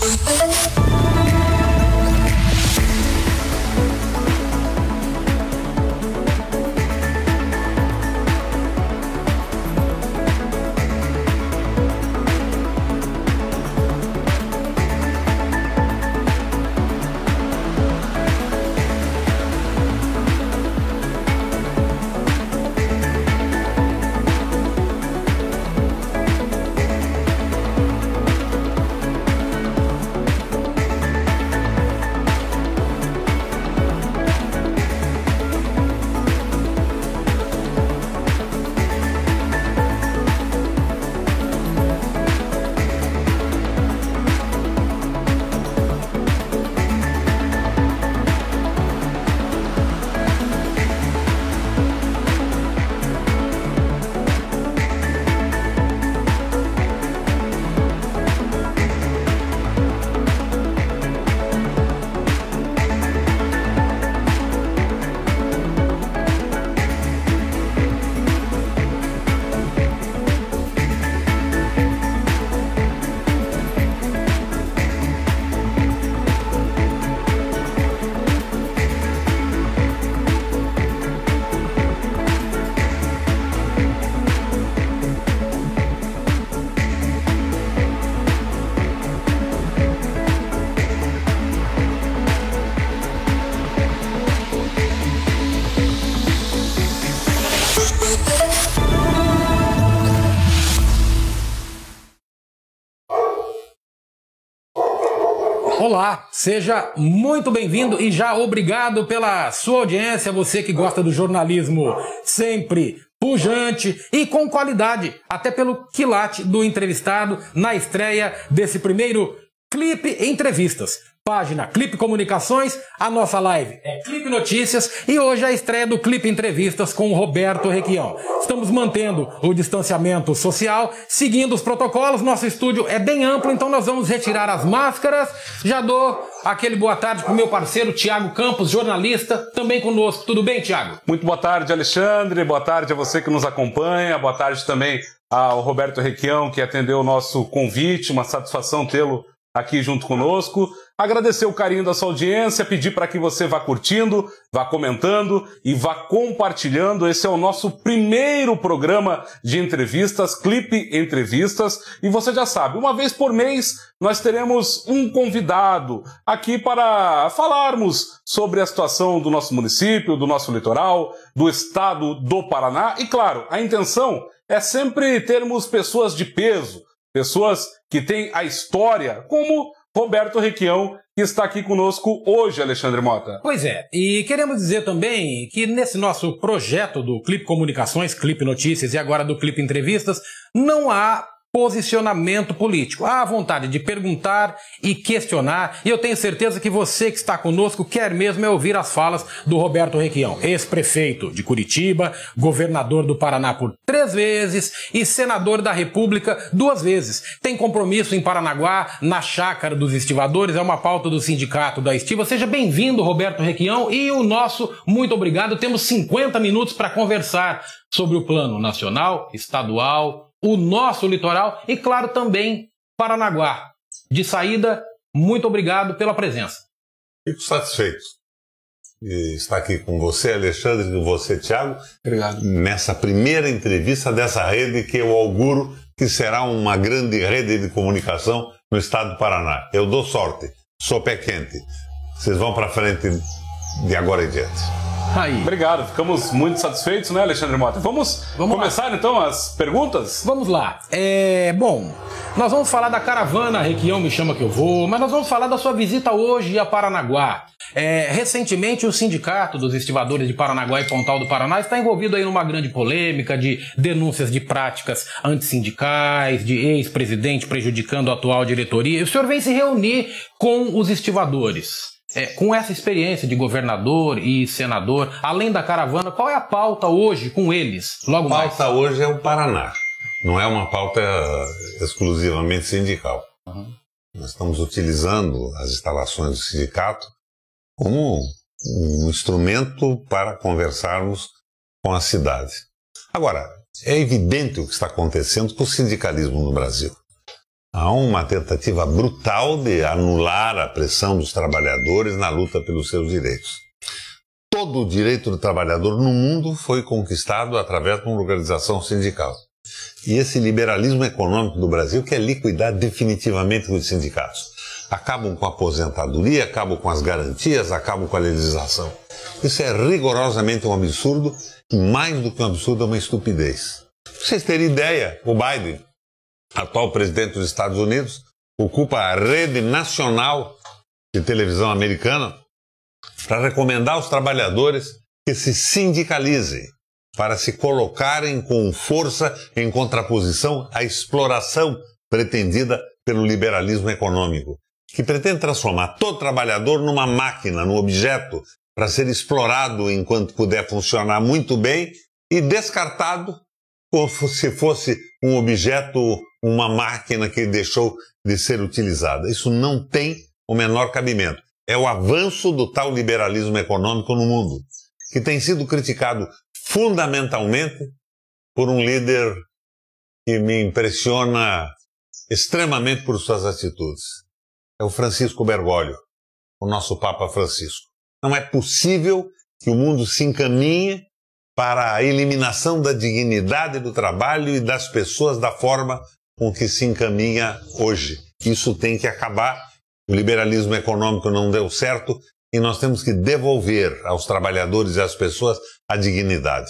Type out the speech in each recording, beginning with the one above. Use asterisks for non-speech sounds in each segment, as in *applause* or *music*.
¡Gracias! Seja muito bem-vindo e já obrigado pela sua audiência, você que gosta do jornalismo sempre pujante e com qualidade, até pelo quilate do entrevistado na estreia desse primeiro clipe Entrevistas página Clipe Comunicações, a nossa live é Clipe Notícias e hoje é a estreia do Clipe Entrevistas com o Roberto Requião. Estamos mantendo o distanciamento social, seguindo os protocolos, nosso estúdio é bem amplo, então nós vamos retirar as máscaras. Já dou aquele boa tarde para o meu parceiro Tiago Campos, jornalista, também conosco. Tudo bem, Tiago? Muito boa tarde, Alexandre, boa tarde a você que nos acompanha, boa tarde também ao Roberto Requião, que atendeu o nosso convite, uma satisfação tê-lo aqui junto conosco. Agradecer o carinho da sua audiência, pedir para que você vá curtindo, vá comentando e vá compartilhando. Esse é o nosso primeiro programa de entrevistas, Clipe Entrevistas. E você já sabe, uma vez por mês nós teremos um convidado aqui para falarmos sobre a situação do nosso município, do nosso litoral, do estado do Paraná. E claro, a intenção é sempre termos pessoas de peso, pessoas que têm a história como Roberto Requião, que está aqui conosco hoje, Alexandre Mota. Pois é, e queremos dizer também que nesse nosso projeto do Clipe Comunicações, Clipe Notícias e agora do Clipe Entrevistas, não há posicionamento político. Há vontade de perguntar e questionar, e eu tenho certeza que você que está conosco quer mesmo é ouvir as falas do Roberto Requião, ex-prefeito de Curitiba, governador do Paraná por três vezes e senador da República duas vezes. Tem compromisso em Paranaguá, na chácara dos estivadores, é uma pauta do sindicato da estiva. Seja bem-vindo, Roberto Requião, e o nosso muito obrigado. Temos 50 minutos para conversar sobre o plano nacional, estadual, o nosso litoral e, claro, também Paranaguá. De saída, muito obrigado pela presença. Fico satisfeito de estar aqui com você, Alexandre, e você, Thiago Obrigado. Nessa primeira entrevista dessa rede que eu auguro que será uma grande rede de comunicação no estado do Paraná. Eu dou sorte, sou pé quente. Vocês vão para frente de agora em diante. Aí. Obrigado, ficamos muito satisfeitos, né, Alexandre Mota? Vamos, vamos começar lá. então as perguntas? Vamos lá. É, bom, nós vamos falar da caravana Requião Me Chama Que Eu Vou, mas nós vamos falar da sua visita hoje a Paranaguá. É, recentemente, o Sindicato dos Estivadores de Paranaguá e Pontal do Paraná está envolvido aí numa grande polêmica de denúncias de práticas antissindicais, de ex-presidente prejudicando a atual diretoria. E o senhor vem se reunir com os estivadores. É, com essa experiência de governador e senador, além da caravana, qual é a pauta hoje com eles? Logo a pauta mais. hoje é o Paraná. Não é uma pauta exclusivamente sindical. Uhum. Nós estamos utilizando as instalações do sindicato como um instrumento para conversarmos com a cidade. Agora, é evidente o que está acontecendo com o sindicalismo no Brasil. Há uma tentativa brutal de anular a pressão dos trabalhadores na luta pelos seus direitos. Todo o direito do trabalhador no mundo foi conquistado através de uma organização sindical. E esse liberalismo econômico do Brasil quer é liquidar definitivamente os sindicatos. Acabam com a aposentadoria, acabam com as garantias, acabam com a legislação. Isso é rigorosamente um absurdo, e mais do que um absurdo, é uma estupidez. Pra vocês terem ideia, o Biden atual presidente dos Estados Unidos, ocupa a rede nacional de televisão americana para recomendar aos trabalhadores que se sindicalizem para se colocarem com força em contraposição à exploração pretendida pelo liberalismo econômico, que pretende transformar todo trabalhador numa máquina, num objeto, para ser explorado enquanto puder funcionar muito bem e descartado como se fosse um objeto uma máquina que deixou de ser utilizada. Isso não tem o menor cabimento. É o avanço do tal liberalismo econômico no mundo, que tem sido criticado fundamentalmente por um líder que me impressiona extremamente por suas atitudes. É o Francisco Bergoglio, o nosso Papa Francisco. Não é possível que o mundo se encaminhe para a eliminação da dignidade do trabalho e das pessoas da forma com que se encaminha hoje. Isso tem que acabar. O liberalismo econômico não deu certo e nós temos que devolver aos trabalhadores e às pessoas a dignidade.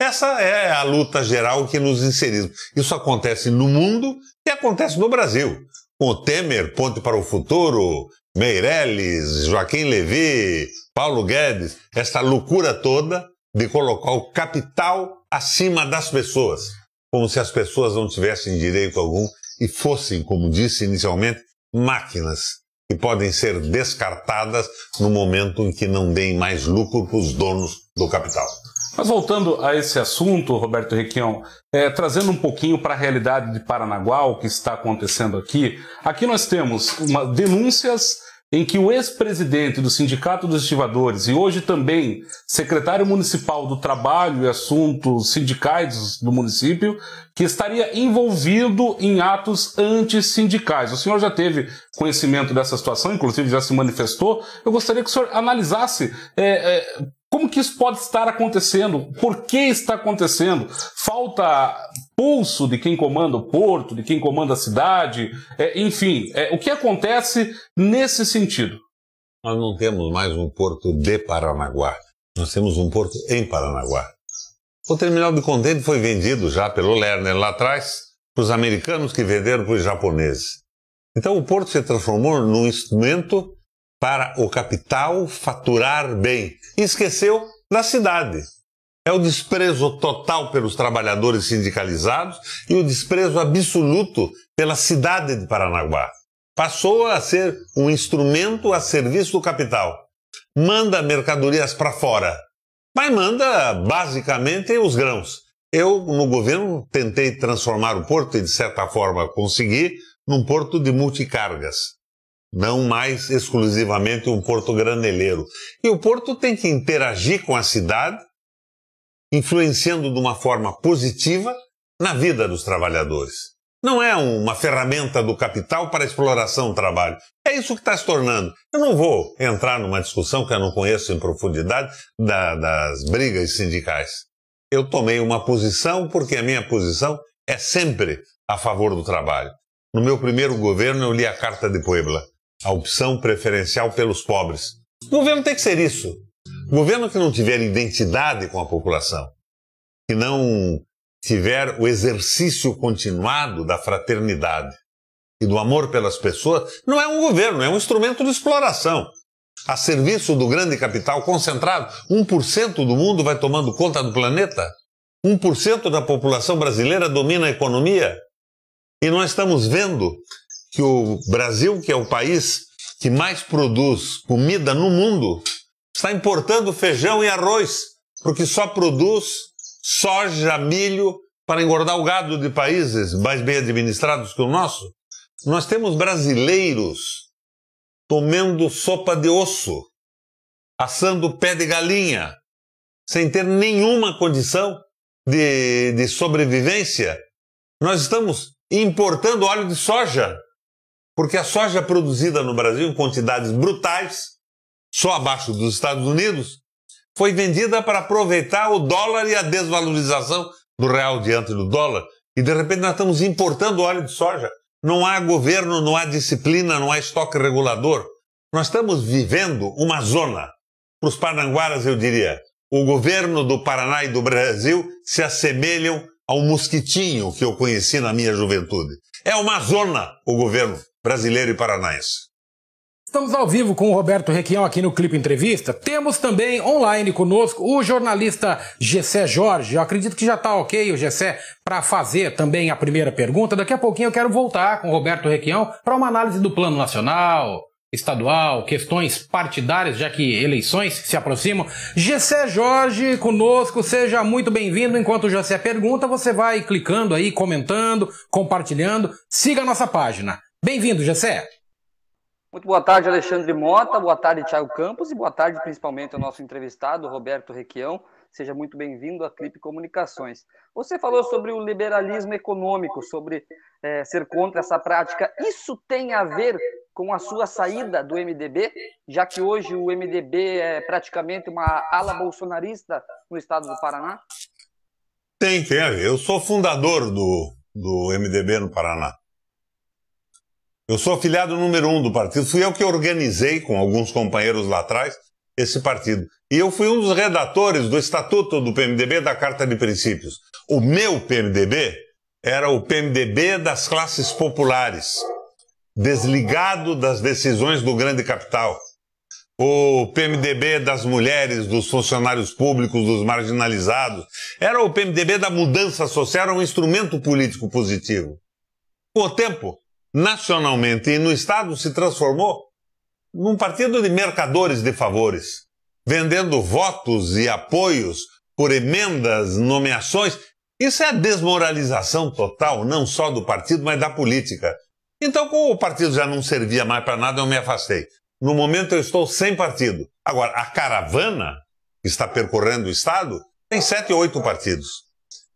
Essa é a luta geral que nos inserimos. Isso acontece no mundo e acontece no Brasil. Com o Temer, Ponte para o Futuro, Meirelles, Joaquim Levy, Paulo Guedes, essa loucura toda de colocar o capital acima das pessoas como se as pessoas não tivessem direito algum e fossem, como disse inicialmente, máquinas que podem ser descartadas no momento em que não deem mais lucro para os donos do capital. Mas voltando a esse assunto, Roberto Requião, é, trazendo um pouquinho para a realidade de Paranaguá, o que está acontecendo aqui, aqui nós temos uma, denúncias em que o ex-presidente do Sindicato dos Estivadores e hoje também secretário municipal do Trabalho e Assuntos Sindicais do município, que estaria envolvido em atos antissindicais. O senhor já teve conhecimento dessa situação, inclusive já se manifestou. Eu gostaria que o senhor analisasse é, é, como que isso pode estar acontecendo? Por que está acontecendo? Falta pulso de quem comanda o porto, de quem comanda a cidade, é, enfim, é, o que acontece nesse sentido? Nós não temos mais um porto de Paranaguá, nós temos um porto em Paranaguá. O terminal de contêiner foi vendido já pelo Lerner lá atrás para os americanos que venderam para os japoneses. Então o porto se transformou num instrumento para o capital faturar bem e esqueceu da cidade. É o desprezo total pelos trabalhadores sindicalizados e o desprezo absoluto pela cidade de Paranaguá. Passou a ser um instrumento a serviço do capital. Manda mercadorias para fora, mas manda basicamente os grãos. Eu, no governo, tentei transformar o porto, e de certa forma consegui, num porto de multicargas não mais exclusivamente um porto graneleiro. E o porto tem que interagir com a cidade, influenciando de uma forma positiva na vida dos trabalhadores. Não é uma ferramenta do capital para exploração do trabalho. É isso que está se tornando. Eu não vou entrar numa discussão que eu não conheço em profundidade da, das brigas sindicais. Eu tomei uma posição porque a minha posição é sempre a favor do trabalho. No meu primeiro governo, eu li a Carta de Puebla a opção preferencial pelos pobres. O governo tem que ser isso. O governo que não tiver identidade com a população, que não tiver o exercício continuado da fraternidade e do amor pelas pessoas, não é um governo, é um instrumento de exploração. A serviço do grande capital concentrado, 1% do mundo vai tomando conta do planeta, 1% da população brasileira domina a economia. E nós estamos vendo que o Brasil, que é o país que mais produz comida no mundo, está importando feijão e arroz, porque só produz soja, milho para engordar o gado de países mais bem administrados que o nosso. Nós temos brasileiros tomando sopa de osso, assando pé de galinha, sem ter nenhuma condição de, de sobrevivência. Nós estamos importando óleo de soja porque a soja produzida no Brasil em quantidades brutais, só abaixo dos Estados Unidos, foi vendida para aproveitar o dólar e a desvalorização do real diante do dólar. E de repente nós estamos importando óleo de soja. Não há governo, não há disciplina, não há estoque regulador. Nós estamos vivendo uma zona. Para os paranguaras, eu diria, o governo do Paraná e do Brasil se assemelham ao mosquitinho que eu conheci na minha juventude. É uma zona o governo brasileiro e paranaense. Estamos ao vivo com o Roberto Requião aqui no Clipe Entrevista. Temos também online conosco o jornalista Gessé Jorge. Eu acredito que já está ok o Gessé para fazer também a primeira pergunta. Daqui a pouquinho eu quero voltar com o Roberto Requião para uma análise do Plano Nacional, estadual, questões partidárias, já que eleições se aproximam. Gessé Jorge conosco, seja muito bem-vindo. Enquanto o Gessé pergunta, você vai clicando aí, comentando, compartilhando. Siga a nossa página Bem-vindo, Jessé. Muito boa tarde, Alexandre Mota, boa tarde, Tiago Campos, e boa tarde principalmente ao nosso entrevistado, Roberto Requião. Seja muito bem-vindo à Clipe Comunicações. Você falou sobre o liberalismo econômico, sobre é, ser contra essa prática. Isso tem a ver com a sua saída do MDB, já que hoje o MDB é praticamente uma ala bolsonarista no estado do Paraná? Tem, tem a ver. Eu sou fundador do, do MDB no Paraná. Eu sou afiliado número um do partido, fui eu que organizei com alguns companheiros lá atrás esse partido. E eu fui um dos redatores do estatuto do PMDB da Carta de Princípios. O meu PMDB era o PMDB das classes populares, desligado das decisões do grande capital. O PMDB das mulheres, dos funcionários públicos, dos marginalizados. Era o PMDB da mudança social, era um instrumento político positivo. Com o tempo, nacionalmente e no Estado se transformou num partido de mercadores de favores, vendendo votos e apoios por emendas, nomeações. Isso é a desmoralização total, não só do partido, mas da política. Então, como o partido já não servia mais para nada, eu me afastei. No momento, eu estou sem partido. Agora, a caravana que está percorrendo o Estado tem sete ou oito partidos.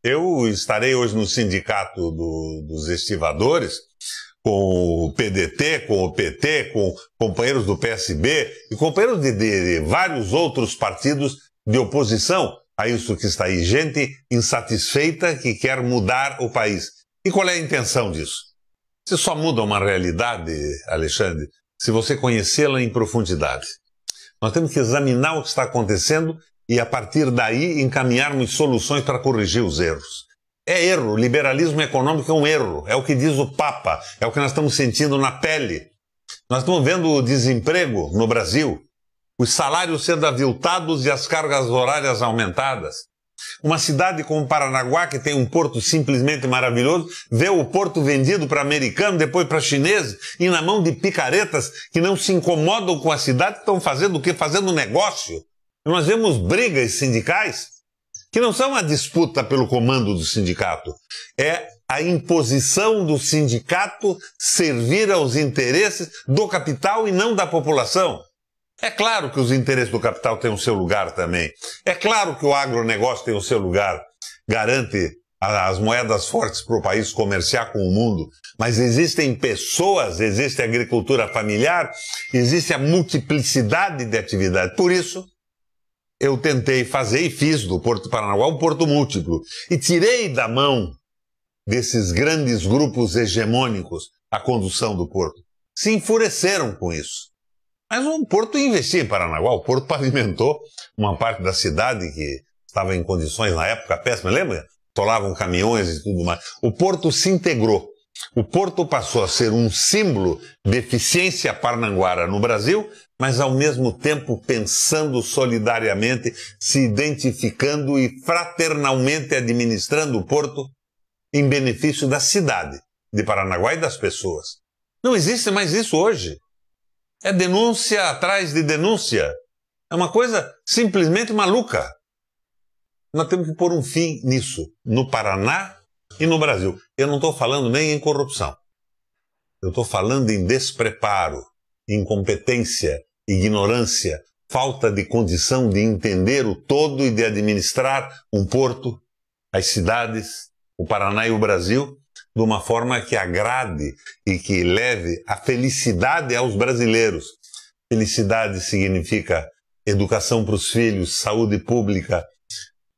Eu estarei hoje no sindicato do, dos estivadores com o PDT, com o PT, com companheiros do PSB e companheiros de, de, de vários outros partidos de oposição a isso que está aí. Gente insatisfeita que quer mudar o país. E qual é a intenção disso? Você só muda uma realidade, Alexandre, se você conhecê-la em profundidade. Nós temos que examinar o que está acontecendo e, a partir daí, encaminharmos soluções para corrigir os erros. É erro. liberalismo econômico é um erro. É o que diz o Papa. É o que nós estamos sentindo na pele. Nós estamos vendo o desemprego no Brasil, os salários sendo aviltados e as cargas horárias aumentadas. Uma cidade como Paranaguá, que tem um porto simplesmente maravilhoso, vê o porto vendido para americano, depois para chinês e na mão de picaretas que não se incomodam com a cidade, estão fazendo o quê? Fazendo negócio. Nós vemos brigas sindicais que não são a disputa pelo comando do sindicato, é a imposição do sindicato servir aos interesses do capital e não da população. É claro que os interesses do capital têm o seu lugar também. É claro que o agronegócio tem o seu lugar, garante as moedas fortes para o país comerciar com o mundo, mas existem pessoas, existe a agricultura familiar, existe a multiplicidade de atividades. Por isso, eu tentei fazer e fiz do Porto Paranaguá um Porto Múltiplo. E tirei da mão desses grandes grupos hegemônicos a condução do Porto. Se enfureceram com isso. Mas o Porto investiu em Paranaguá, o Porto pavimentou uma parte da cidade que estava em condições na época péssimas, lembra? Tolavam caminhões e tudo mais. O Porto se integrou. O Porto passou a ser um símbolo de eficiência parnanguara no Brasil mas ao mesmo tempo pensando solidariamente, se identificando e fraternalmente administrando o porto em benefício da cidade de Paranaguá e das pessoas. Não existe mais isso hoje. É denúncia atrás de denúncia. É uma coisa simplesmente maluca. Nós temos que pôr um fim nisso, no Paraná e no Brasil. Eu não estou falando nem em corrupção. Eu estou falando em despreparo, incompetência, ignorância, falta de condição de entender o todo e de administrar um porto, as cidades, o Paraná e o Brasil, de uma forma que agrade e que leve a felicidade aos brasileiros. Felicidade significa educação para os filhos, saúde pública,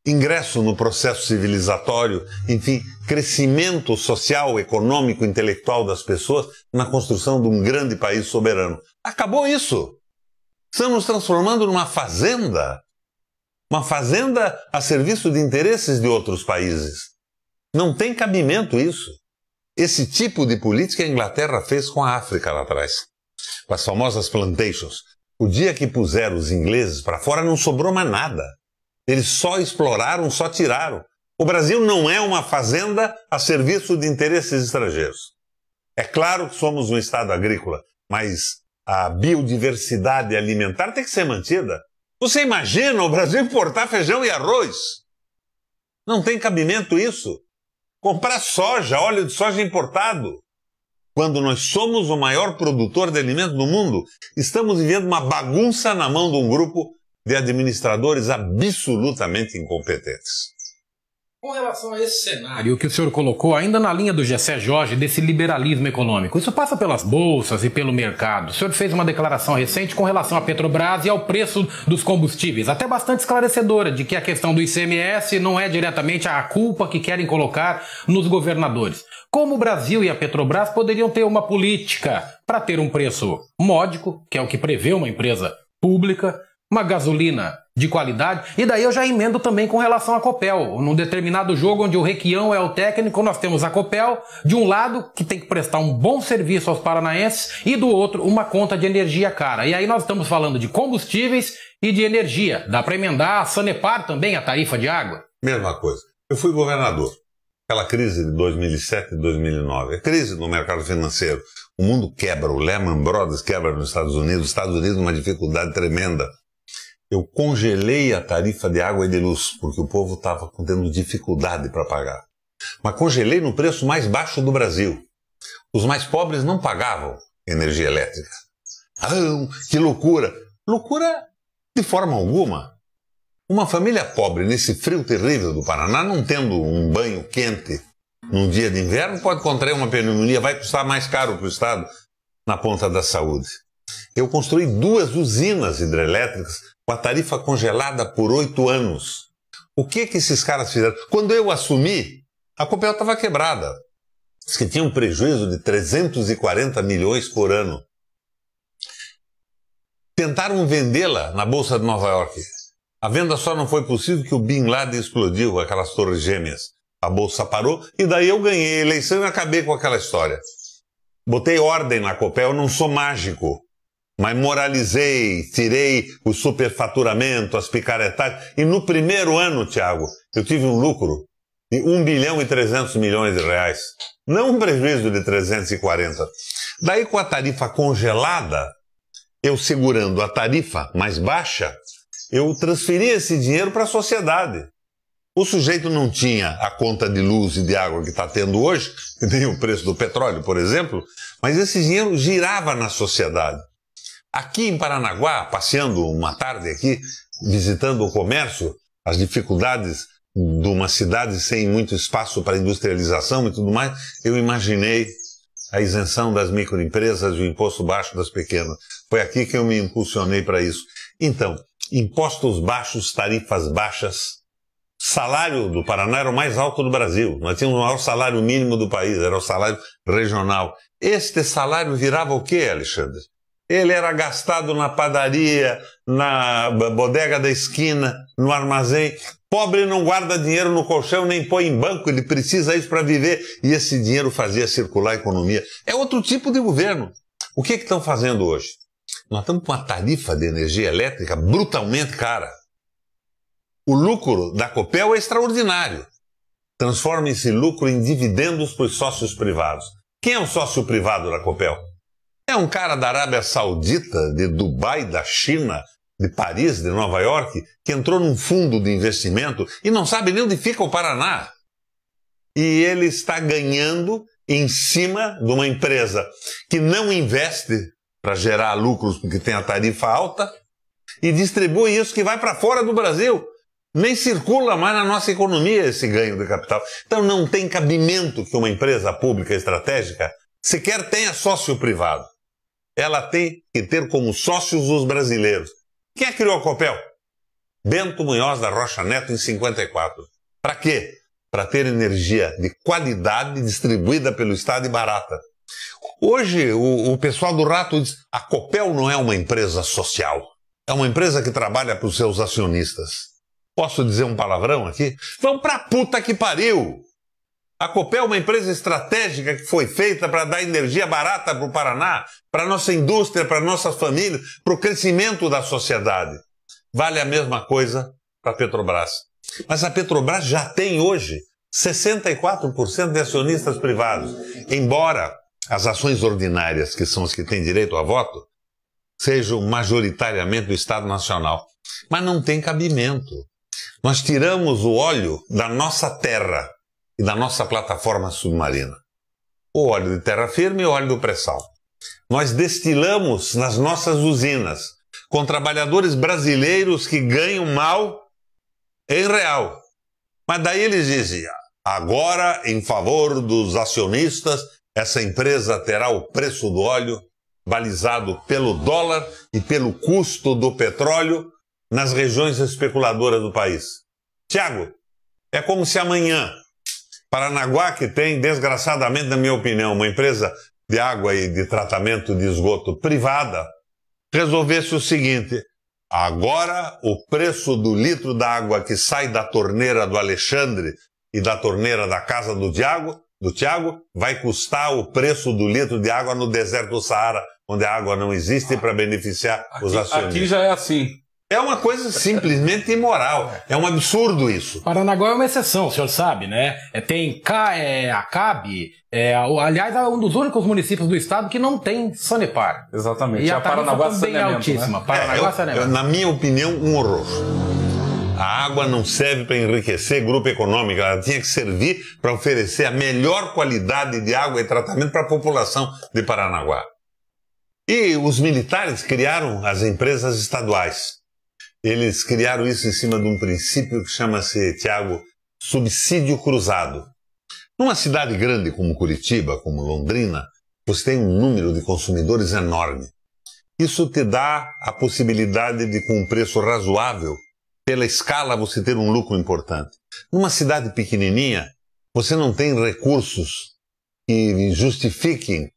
ingresso no processo civilizatório, enfim, crescimento social, econômico, intelectual das pessoas na construção de um grande país soberano. Acabou isso! Estamos transformando numa fazenda. Uma fazenda a serviço de interesses de outros países. Não tem cabimento isso. Esse tipo de política a Inglaterra fez com a África lá atrás. Com as famosas plantations. O dia que puseram os ingleses para fora não sobrou mais nada. Eles só exploraram, só tiraram. O Brasil não é uma fazenda a serviço de interesses estrangeiros. É claro que somos um Estado agrícola, mas a biodiversidade alimentar tem que ser mantida. Você imagina o Brasil importar feijão e arroz? Não tem cabimento isso. Comprar soja, óleo de soja importado. Quando nós somos o maior produtor de alimentos do mundo, estamos vivendo uma bagunça na mão de um grupo de administradores absolutamente incompetentes. Com relação a esse cenário que o senhor colocou, ainda na linha do Gessé Jorge, desse liberalismo econômico, isso passa pelas bolsas e pelo mercado. O senhor fez uma declaração recente com relação à Petrobras e ao preço dos combustíveis, até bastante esclarecedora, de que a questão do ICMS não é diretamente a culpa que querem colocar nos governadores. Como o Brasil e a Petrobras poderiam ter uma política para ter um preço módico, que é o que prevê uma empresa pública, uma gasolina de qualidade. E daí eu já emendo também com relação à Copel. Num determinado jogo onde o Requião é o técnico, nós temos a Copel, de um lado, que tem que prestar um bom serviço aos paranaenses, e do outro, uma conta de energia cara. E aí nós estamos falando de combustíveis e de energia. Dá para emendar a Sanepar também, a tarifa de água. Mesma coisa. Eu fui governador. Aquela crise de 2007 e 2009, a é crise no mercado financeiro. O mundo quebra, o Lehman Brothers quebra nos Estados Unidos, os Estados Unidos uma dificuldade tremenda eu congelei a tarifa de água e de luz, porque o povo estava tendo dificuldade para pagar. Mas congelei no preço mais baixo do Brasil. Os mais pobres não pagavam energia elétrica. Ah, que loucura! Loucura de forma alguma. Uma família pobre nesse frio terrível do Paraná, não tendo um banho quente num dia de inverno, pode contrair uma pneumonia, vai custar mais caro para o Estado na ponta da saúde. Eu construí duas usinas hidrelétricas com a tarifa congelada por oito anos. O que que esses caras fizeram? Quando eu assumi, a Copel estava quebrada. Diz que tinha um prejuízo de 340 milhões por ano. Tentaram vendê-la na Bolsa de Nova York. A venda só não foi possível que o Bin Laden explodiu aquelas torres gêmeas. A bolsa parou e daí eu ganhei a eleição e acabei com aquela história. Botei ordem na Copel, eu não sou mágico mas moralizei, tirei o superfaturamento, as picaretagens. E no primeiro ano, Tiago, eu tive um lucro de 1 bilhão e 300 milhões de reais. Não um prejuízo de 340. Daí, com a tarifa congelada, eu segurando a tarifa mais baixa, eu transferi esse dinheiro para a sociedade. O sujeito não tinha a conta de luz e de água que está tendo hoje, *laughs* nem o preço do petróleo, por exemplo, mas esse dinheiro girava na sociedade. Aqui em Paranaguá, passeando uma tarde aqui, visitando o comércio, as dificuldades de uma cidade sem muito espaço para industrialização e tudo mais, eu imaginei a isenção das microempresas e o imposto baixo das pequenas. Foi aqui que eu me impulsionei para isso. Então, impostos baixos, tarifas baixas. Salário do Paraná era o mais alto do Brasil. Nós tínhamos o maior salário mínimo do país, era o salário regional. Este salário virava o quê, Alexandre? ele era gastado na padaria, na bodega da esquina, no armazém. Pobre não guarda dinheiro no colchão nem põe em banco, ele precisa isso para viver. E esse dinheiro fazia circular a economia. É outro tipo de governo. O que é estão fazendo hoje? Nós estamos com uma tarifa de energia elétrica brutalmente cara. O lucro da Copel é extraordinário. Transforma esse lucro em dividendos para os sócios privados. Quem é o sócio privado da Copel? É um cara da Arábia Saudita, de Dubai, da China, de Paris, de Nova York, que entrou num fundo de investimento e não sabe nem onde fica o Paraná. E ele está ganhando em cima de uma empresa que não investe para gerar lucros porque tem a tarifa alta e distribui isso que vai para fora do Brasil. Nem circula mais na nossa economia esse ganho de capital. Então não tem cabimento que uma empresa pública estratégica sequer tenha sócio privado ela tem que ter como sócios os brasileiros. Quem é que criou a Copel? Bento Munhoz da Rocha Neto, em 54. Para quê? Para ter energia de qualidade distribuída pelo Estado e barata. Hoje, o, o pessoal do Rato diz: a Copel não é uma empresa social. É uma empresa que trabalha para os seus acionistas. Posso dizer um palavrão aqui? Vão para puta que pariu! A Copel é uma empresa estratégica que foi feita para dar energia barata para o Paraná, para a nossa indústria, para nossas famílias, para o crescimento da sociedade. Vale a mesma coisa para a Petrobras. Mas a Petrobras já tem hoje 64% de acionistas privados, embora as ações ordinárias, que são as que têm direito a voto, sejam majoritariamente do Estado Nacional. Mas não tem cabimento. Nós tiramos o óleo da nossa terra e da nossa plataforma submarina. O óleo de terra firme e o óleo do pré-sal. Nós destilamos nas nossas usinas com trabalhadores brasileiros que ganham mal em real. Mas daí eles dizem: agora, em favor dos acionistas, essa empresa terá o preço do óleo balizado pelo dólar e pelo custo do petróleo nas regiões especuladoras do país. Tiago, é como se amanhã Paranaguá, que tem, desgraçadamente, na minha opinião, uma empresa de água e de tratamento de esgoto privada, resolvesse o seguinte: agora o preço do litro da água que sai da torneira do Alexandre e da torneira da casa do Tiago, do Tiago vai custar o preço do litro de água no deserto do Saara, onde a água não existe ah, para beneficiar aqui, os acionistas. Aqui já é assim. É uma coisa simplesmente imoral. É um absurdo isso. Paranaguá é uma exceção, o senhor sabe, né? É, tem Ca, é, a é, aliás, é um dos únicos municípios do estado que não tem Sanepar. Exatamente. E é a, a Paranaguá né? é bem altíssima. Né? Paranaguá é, Sanepar. na minha opinião, um horror. A água não serve para enriquecer grupo econômico, ela tinha que servir para oferecer a melhor qualidade de água e tratamento para a população de Paranaguá. E os militares criaram as empresas estaduais. Eles criaram isso em cima de um princípio que chama-se, Tiago, subsídio cruzado. Numa cidade grande como Curitiba, como Londrina, você tem um número de consumidores enorme. Isso te dá a possibilidade de, com um preço razoável, pela escala, você ter um lucro importante. Numa cidade pequenininha, você não tem recursos que justifiquem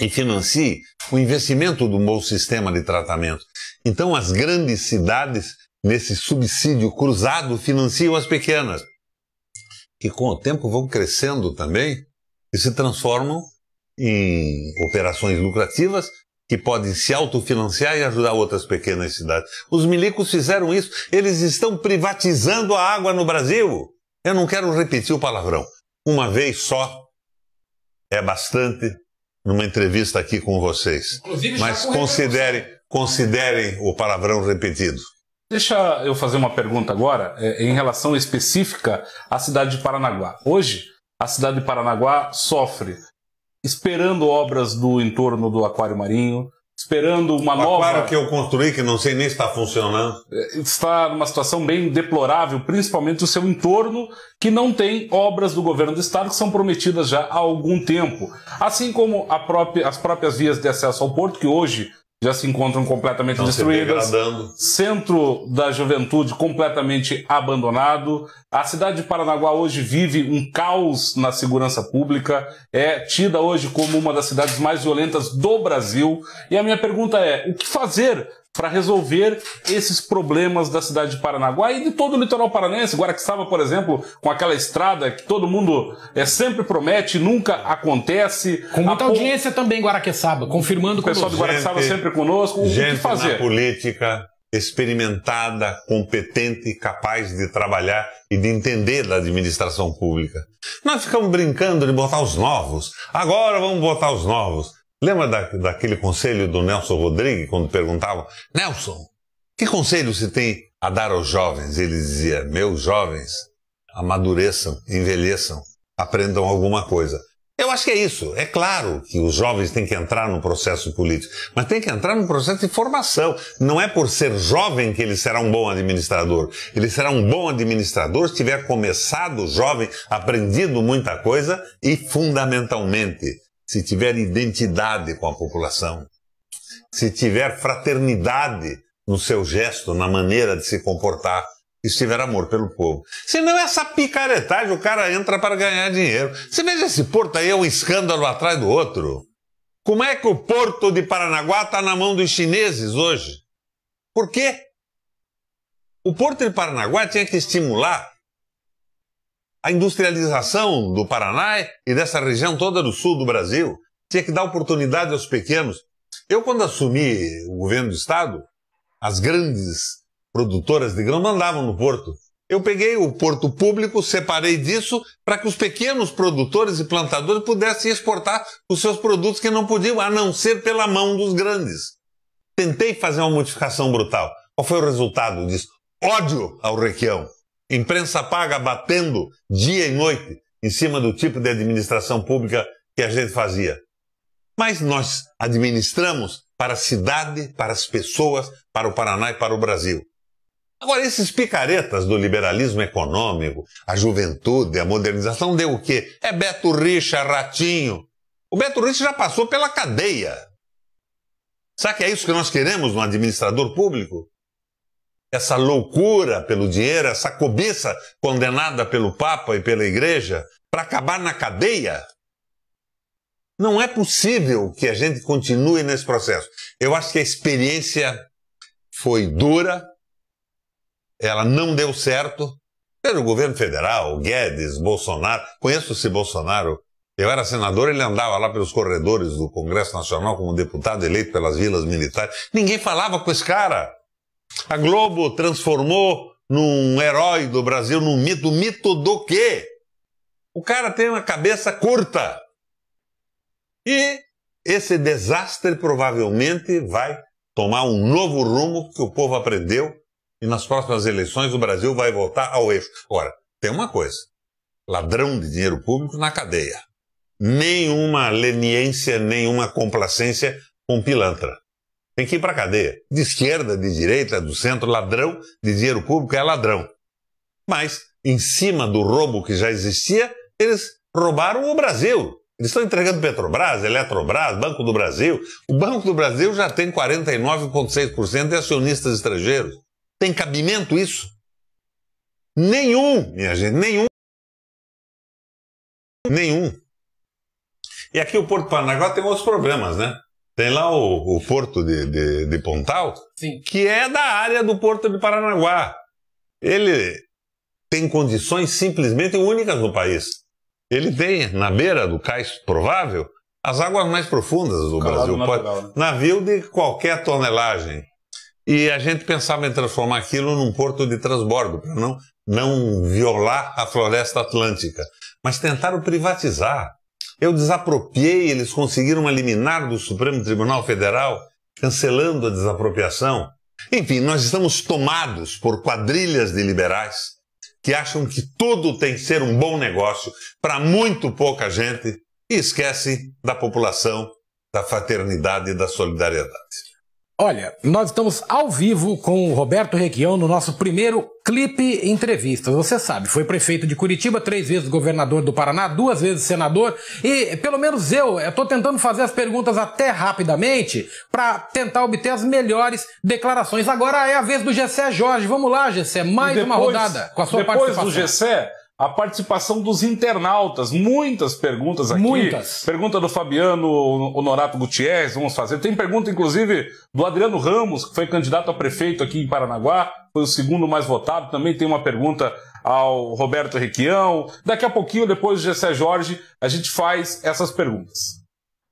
e financie o investimento do bom sistema de tratamento. Então, as grandes cidades, nesse subsídio cruzado, financiam as pequenas, que com o tempo vão crescendo também e se transformam em operações lucrativas que podem se autofinanciar e ajudar outras pequenas cidades. Os milicos fizeram isso, eles estão privatizando a água no Brasil. Eu não quero repetir o palavrão. Uma vez só é bastante numa entrevista aqui com vocês. Inclusive, Mas considerem, considerem o palavrão repetido. Deixa eu fazer uma pergunta agora é, em relação específica à cidade de Paranaguá. Hoje, a cidade de Paranaguá sofre esperando obras do entorno do Aquário Marinho, esperando uma Aquário nova. Claro que eu construí, que não sei nem se está funcionando. É, está numa situação bem deplorável, principalmente o seu entorno, que não tem obras do governo do estado que são prometidas já há algum tempo. Assim como própria, as próprias vias de acesso ao porto, que hoje já se encontram completamente Estão destruídas. Centro da juventude completamente abandonado. A cidade de Paranaguá hoje vive um caos na segurança pública. É tida hoje como uma das cidades mais violentas do Brasil. E a minha pergunta é: o que fazer para resolver esses problemas da cidade de Paranaguá e de todo o litoral paranense. Guaraquistaba, por exemplo, com aquela estrada que todo mundo é, sempre promete, nunca acontece. Com muita a audiência po... também, Guaraqueçaba, confirmando com o pessoal de Guaraqueçaba sempre conosco. O que fazer? Na política experimentada, competente, capaz de trabalhar e de entender da administração pública. Nós ficamos brincando de botar os novos. Agora vamos botar os novos. Lembra da, daquele conselho do Nelson Rodrigues, quando perguntavam, Nelson, que conselho se tem a dar aos jovens? Ele dizia, meus jovens, amadureçam, envelheçam, aprendam alguma coisa. Eu acho que é isso. É claro que os jovens têm que entrar no processo político, mas tem que entrar no processo de formação. Não é por ser jovem que ele será um bom administrador. Ele será um bom administrador se tiver começado jovem, aprendido muita coisa e, fundamentalmente, se tiver identidade com a população, se tiver fraternidade no seu gesto, na maneira de se comportar, e se tiver amor pelo povo. Senão é essa picaretagem o cara entra para ganhar dinheiro. Você veja esse porto aí, é um escândalo atrás do outro. Como é que o porto de Paranaguá está na mão dos chineses hoje? Por quê? O porto de Paranaguá tinha que estimular a industrialização do Paraná e dessa região toda do sul do Brasil tinha que dar oportunidade aos pequenos. Eu, quando assumi o governo do estado, as grandes produtoras de grão mandavam no porto. Eu peguei o porto público, separei disso para que os pequenos produtores e plantadores pudessem exportar os seus produtos que não podiam, a não ser pela mão dos grandes. Tentei fazer uma modificação brutal. Qual foi o resultado disso? Ódio ao Requião. Imprensa paga batendo dia e noite em cima do tipo de administração pública que a gente fazia. Mas nós administramos para a cidade, para as pessoas, para o Paraná e para o Brasil. Agora, esses picaretas do liberalismo econômico, a juventude, a modernização deu o quê? É Beto Richa, Ratinho. O Beto Richa já passou pela cadeia. Sabe que é isso que nós queremos no administrador público? essa loucura pelo dinheiro, essa cobiça condenada pelo Papa e pela Igreja, para acabar na cadeia? Não é possível que a gente continue nesse processo. Eu acho que a experiência foi dura, ela não deu certo. Pelo governo federal, Guedes, Bolsonaro, conheço esse Bolsonaro. Eu era senador, ele andava lá pelos corredores do Congresso Nacional como deputado eleito pelas vilas militares. Ninguém falava com esse cara. A Globo transformou num herói do Brasil, num mito. Mito do quê? O cara tem uma cabeça curta. E esse desastre provavelmente vai tomar um novo rumo que o povo aprendeu e nas próximas eleições o Brasil vai voltar ao eixo. Ora, tem uma coisa: ladrão de dinheiro público na cadeia. Nenhuma leniência, nenhuma complacência com pilantra. Tem que ir para a cadeia. De esquerda, de direita, do centro, ladrão de dinheiro público é ladrão. Mas, em cima do roubo que já existia, eles roubaram o Brasil. Eles estão entregando Petrobras, Eletrobras, Banco do Brasil. O Banco do Brasil já tem 49,6% de acionistas estrangeiros. Tem cabimento isso? Nenhum, minha gente, nenhum. Nenhum. E aqui o Porto Paranaguá tem outros problemas, né? Tem lá o, o Porto de, de, de Pontal, Sim. que é da área do Porto de Paranaguá. Ele tem condições simplesmente únicas no país. Ele tem, na beira do cais provável, as águas mais profundas do Calado Brasil. Natural, né? Navio de qualquer tonelagem. E a gente pensava em transformar aquilo num porto de transbordo, para não, não violar a floresta atlântica. Mas tentaram privatizar. Eu desapropriei, eles conseguiram eliminar do Supremo Tribunal Federal, cancelando a desapropriação. Enfim, nós estamos tomados por quadrilhas de liberais que acham que tudo tem que ser um bom negócio para muito pouca gente e esquece da população, da fraternidade e da solidariedade. Olha, nós estamos ao vivo com o Roberto Requião no nosso primeiro clipe entrevista. Você sabe, foi prefeito de Curitiba, três vezes governador do Paraná, duas vezes senador e pelo menos eu estou eh, tentando fazer as perguntas até rapidamente para tentar obter as melhores declarações. Agora é a vez do Gessé Jorge. Vamos lá, Gessé, mais depois, uma rodada com a sua depois participação. Depois do Gessé, a participação dos internautas. Muitas perguntas aqui. Muitas. Pergunta do Fabiano Honorato Gutierrez, vamos fazer. Tem pergunta, inclusive, do Adriano Ramos, que foi candidato a prefeito aqui em Paranaguá, foi o segundo mais votado. Também tem uma pergunta ao Roberto Requião. Daqui a pouquinho, depois do Gessé Jorge, a gente faz essas perguntas.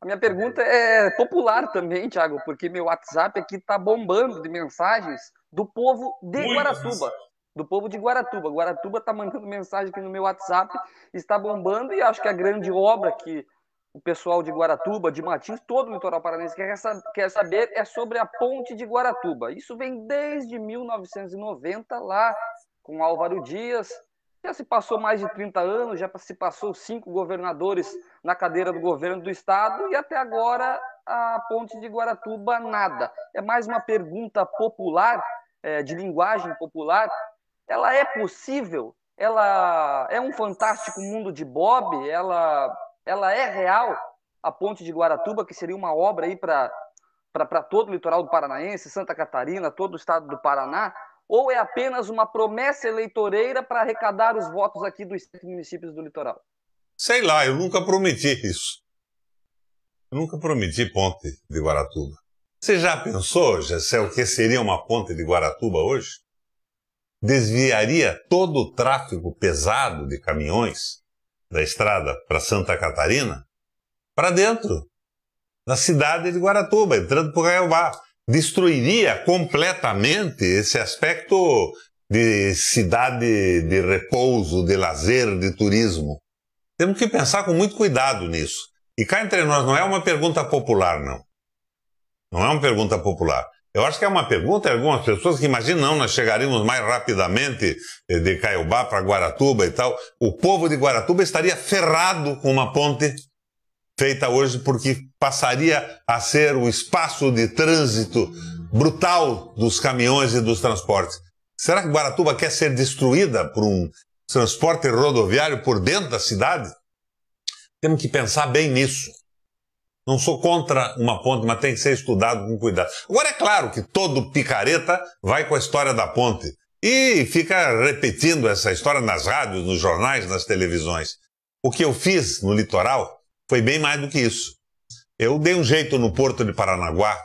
A minha pergunta é, é popular também, Thiago, porque meu WhatsApp aqui está bombando de mensagens do povo de Muitas. Guaratuba do povo de Guaratuba. Guaratuba está mandando mensagem aqui no meu WhatsApp, está bombando e acho que a grande obra que o pessoal de Guaratuba, de Matins, todo o litoral paranaense quer, quer saber é sobre a ponte de Guaratuba. Isso vem desde 1990 lá com Álvaro Dias. Já se passou mais de 30 anos, já se passou cinco governadores na cadeira do governo do estado e até agora a ponte de Guaratuba nada. É mais uma pergunta popular, é, de linguagem popular, ela é possível, ela é um fantástico mundo de Bob, ela, ela é real, a ponte de Guaratuba, que seria uma obra aí para todo o litoral do Paranaense, Santa Catarina, todo o estado do Paraná, ou é apenas uma promessa eleitoreira para arrecadar os votos aqui dos municípios do litoral? Sei lá, eu nunca prometi isso. Eu nunca prometi ponte de Guaratuba. Você já pensou, Gessel, o que seria uma ponte de Guaratuba hoje? desviaria todo o tráfego pesado de caminhões da estrada para Santa Catarina para dentro da cidade de Guaratuba, entrando por Caiobá. Destruiria completamente esse aspecto de cidade de repouso, de lazer, de turismo. Temos que pensar com muito cuidado nisso. E cá entre nós, não é uma pergunta popular, não. Não é uma pergunta popular. Eu acho que é uma pergunta algumas pessoas que imaginam, não, nós chegaríamos mais rapidamente eh, de Caiobá para Guaratuba e tal. O povo de Guaratuba estaria ferrado com uma ponte feita hoje, porque passaria a ser o espaço de trânsito brutal dos caminhões e dos transportes. Será que Guaratuba quer ser destruída por um transporte rodoviário por dentro da cidade? Temos que pensar bem nisso. Não sou contra uma ponte, mas tem que ser estudado com cuidado. Agora é claro que todo picareta vai com a história da ponte e fica repetindo essa história nas rádios, nos jornais, nas televisões. O que eu fiz no litoral foi bem mais do que isso. Eu dei um jeito no Porto de Paranaguá.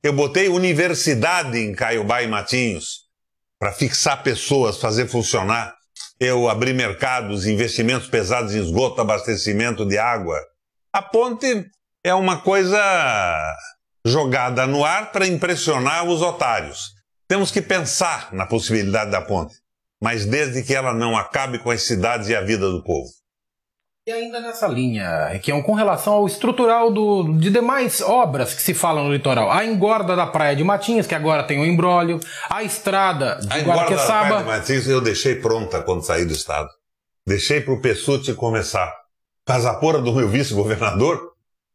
Eu botei universidade em Caiobá e Matinhos para fixar pessoas, fazer funcionar. Eu abri mercados, investimentos pesados em esgoto, abastecimento de água. A ponte é uma coisa jogada no ar para impressionar os otários. Temos que pensar na possibilidade da ponte, mas desde que ela não acabe com as cidades e a vida do povo. E ainda nessa linha, Requião, com relação ao estrutural do, de demais obras que se falam no litoral. A engorda da Praia de Matinhos, que agora tem o um embrólio, a estrada de a Guaraqueçaba... A engorda da Praia de Matinhos eu deixei pronta quando saí do estado. Deixei para o Pessuti começar. Casapora do meu vice-governador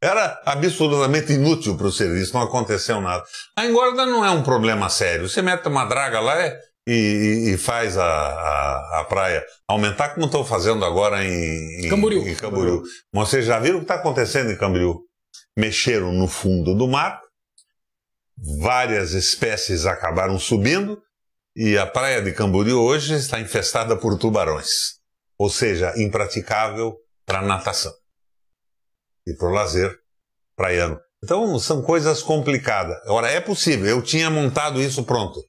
era absolutamente inútil para o serviço, não aconteceu nada. A engorda não é um problema sério. Você mete uma draga lá e, e, e faz a, a, a, praia aumentar, como estão fazendo agora em, em, Camboriú. em Camboriú. Mas vocês já viram o que está acontecendo em Camboriú? Mexeram no fundo do mar, várias espécies acabaram subindo e a praia de Camboriú hoje está infestada por tubarões, ou seja, impraticável para natação e por lazer praiano. Então são coisas complicadas. Agora, é possível, eu tinha montado isso pronto.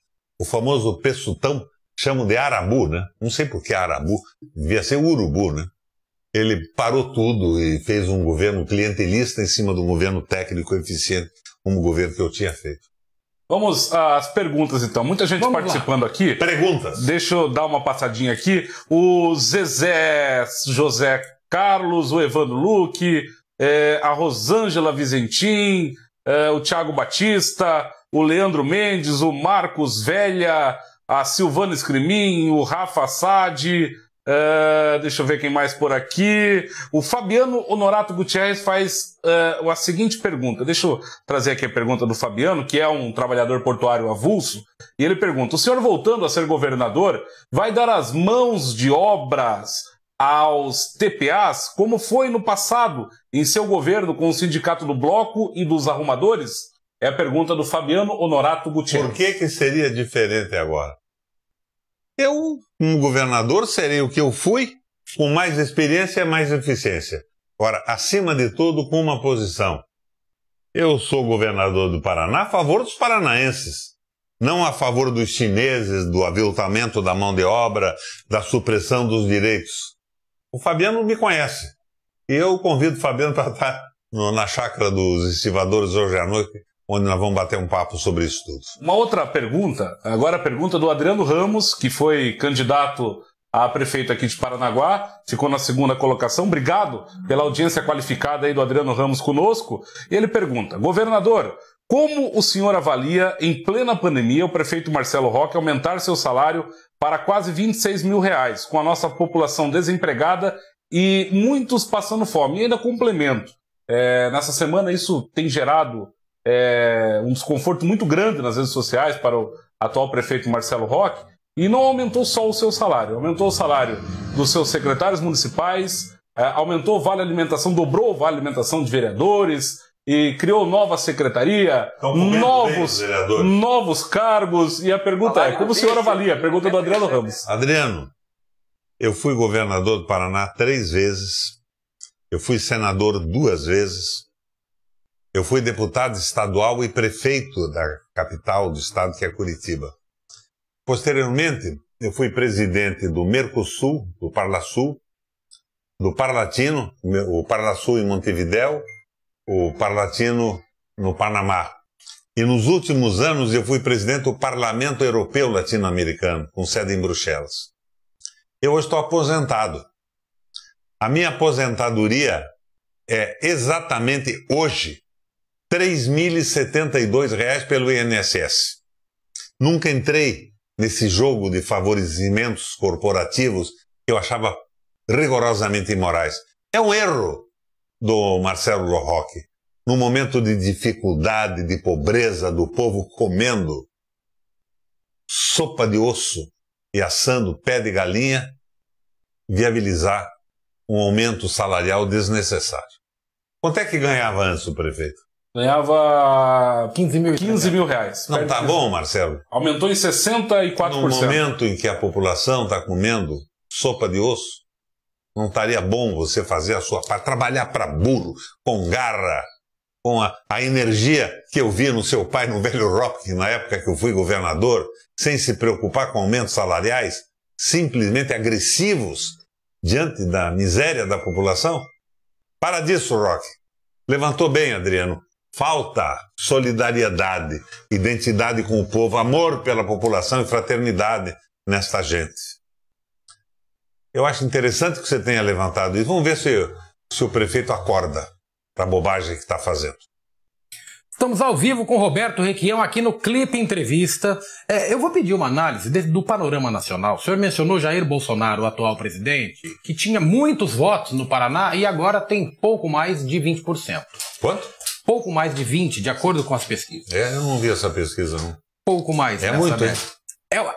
O famoso peçutão, chamam de arabu, né? Não sei por que arabu, devia ser urubu, né? Ele parou tudo e fez um governo clientelista em cima de um governo técnico eficiente, como o governo que eu tinha feito. Vamos às perguntas, então. Muita gente Vamos participando lá. aqui. Perguntas. Deixa eu dar uma passadinha aqui. O Zezé José Carlos, o Evandro Luque, é, a Rosângela Vizentim, é, o Thiago Batista, o Leandro Mendes, o Marcos Velha, a Silvana Escrimin, o Rafa Assad, é, deixa eu ver quem mais por aqui. O Fabiano Honorato Gutierrez faz é, a seguinte pergunta. Deixa eu trazer aqui a pergunta do Fabiano, que é um trabalhador portuário avulso. E ele pergunta: o senhor voltando a ser governador vai dar as mãos de obras aos TPAs, como foi no passado, em seu governo, com o Sindicato do Bloco e dos Arrumadores? É a pergunta do Fabiano Honorato Gutierrez. Por que, que seria diferente agora? Eu, um governador, serei o que eu fui, com mais experiência e mais eficiência. Agora, acima de tudo, com uma posição. Eu sou governador do Paraná a favor dos paranaenses não a favor dos chineses, do aviltamento da mão de obra, da supressão dos direitos. O Fabiano me conhece. E eu convido o Fabiano para estar no, na chácara dos estivadores hoje à noite, onde nós vamos bater um papo sobre isso tudo. Uma outra pergunta, agora a pergunta do Adriano Ramos, que foi candidato a prefeito aqui de Paranaguá, ficou na segunda colocação. Obrigado pela audiência qualificada aí do Adriano Ramos conosco. Ele pergunta: Governador, como o senhor avalia, em plena pandemia, o prefeito Marcelo Roque aumentar seu salário para quase 26 mil reais, com a nossa população desempregada e muitos passando fome. E ainda complemento, é, nessa semana isso tem gerado é, um desconforto muito grande nas redes sociais para o atual prefeito Marcelo Roque, e não aumentou só o seu salário, aumentou o salário dos seus secretários municipais, é, aumentou o vale alimentação, dobrou o vale alimentação de vereadores, e criou nova secretaria, então, novos, bem, novos cargos. E a pergunta é: como o senhor avalia? A né? pergunta do Adriano Ramos. Adriano, eu fui governador do Paraná três vezes, eu fui senador duas vezes, eu fui deputado estadual e prefeito da capital do estado, que é Curitiba. Posteriormente, eu fui presidente do Mercosul, do Parla Sul, do Parlatino, o Parla Sul em Montevidéu, o Parlatino no Panamá. E nos últimos anos eu fui presidente do Parlamento Europeu Latino-Americano, com sede em Bruxelas. Eu hoje estou aposentado. A minha aposentadoria é exatamente hoje R$ 3.072 pelo INSS. Nunca entrei nesse jogo de favorecimentos corporativos que eu achava rigorosamente imorais. É um erro do Marcelo Roque. No momento de dificuldade, de pobreza, do povo comendo sopa de osso e assando pé de galinha, viabilizar um aumento salarial desnecessário. Quanto é que ganhava antes o prefeito? Ganhava 15 mil, 15 mil reais. Não, tá bom, Marcelo. Aumentou em 64%. No momento em que a população está comendo sopa de osso, não estaria bom você fazer a sua parte, trabalhar para burro, com garra, com a, a, energia que eu vi no seu pai no velho rock, na época que eu fui governador, sem se preocupar com aumentos salariais, simplesmente agressivos diante da miséria da população? Para disso, Rock. Levantou bem, Adriano. Falta solidariedade, identidade com o povo, amor pela população e fraternidade nesta gente. Eu acho interessante que você tenha levantado isso. Vamos ver se, se o prefeito acorda para a bobagem que está fazendo. Estamos ao vivo com Roberto Requião aqui no Clipe Entrevista. É, eu vou pedir uma análise do panorama nacional. O senhor mencionou Jair Bolsonaro, o atual presidente, que tinha muitos votos no Paraná e agora tem pouco mais de 20%. Quanto? Pouco mais de 20%, de acordo com as pesquisas. É, eu não vi essa pesquisa, não. Pouco mais. É muito, é? É,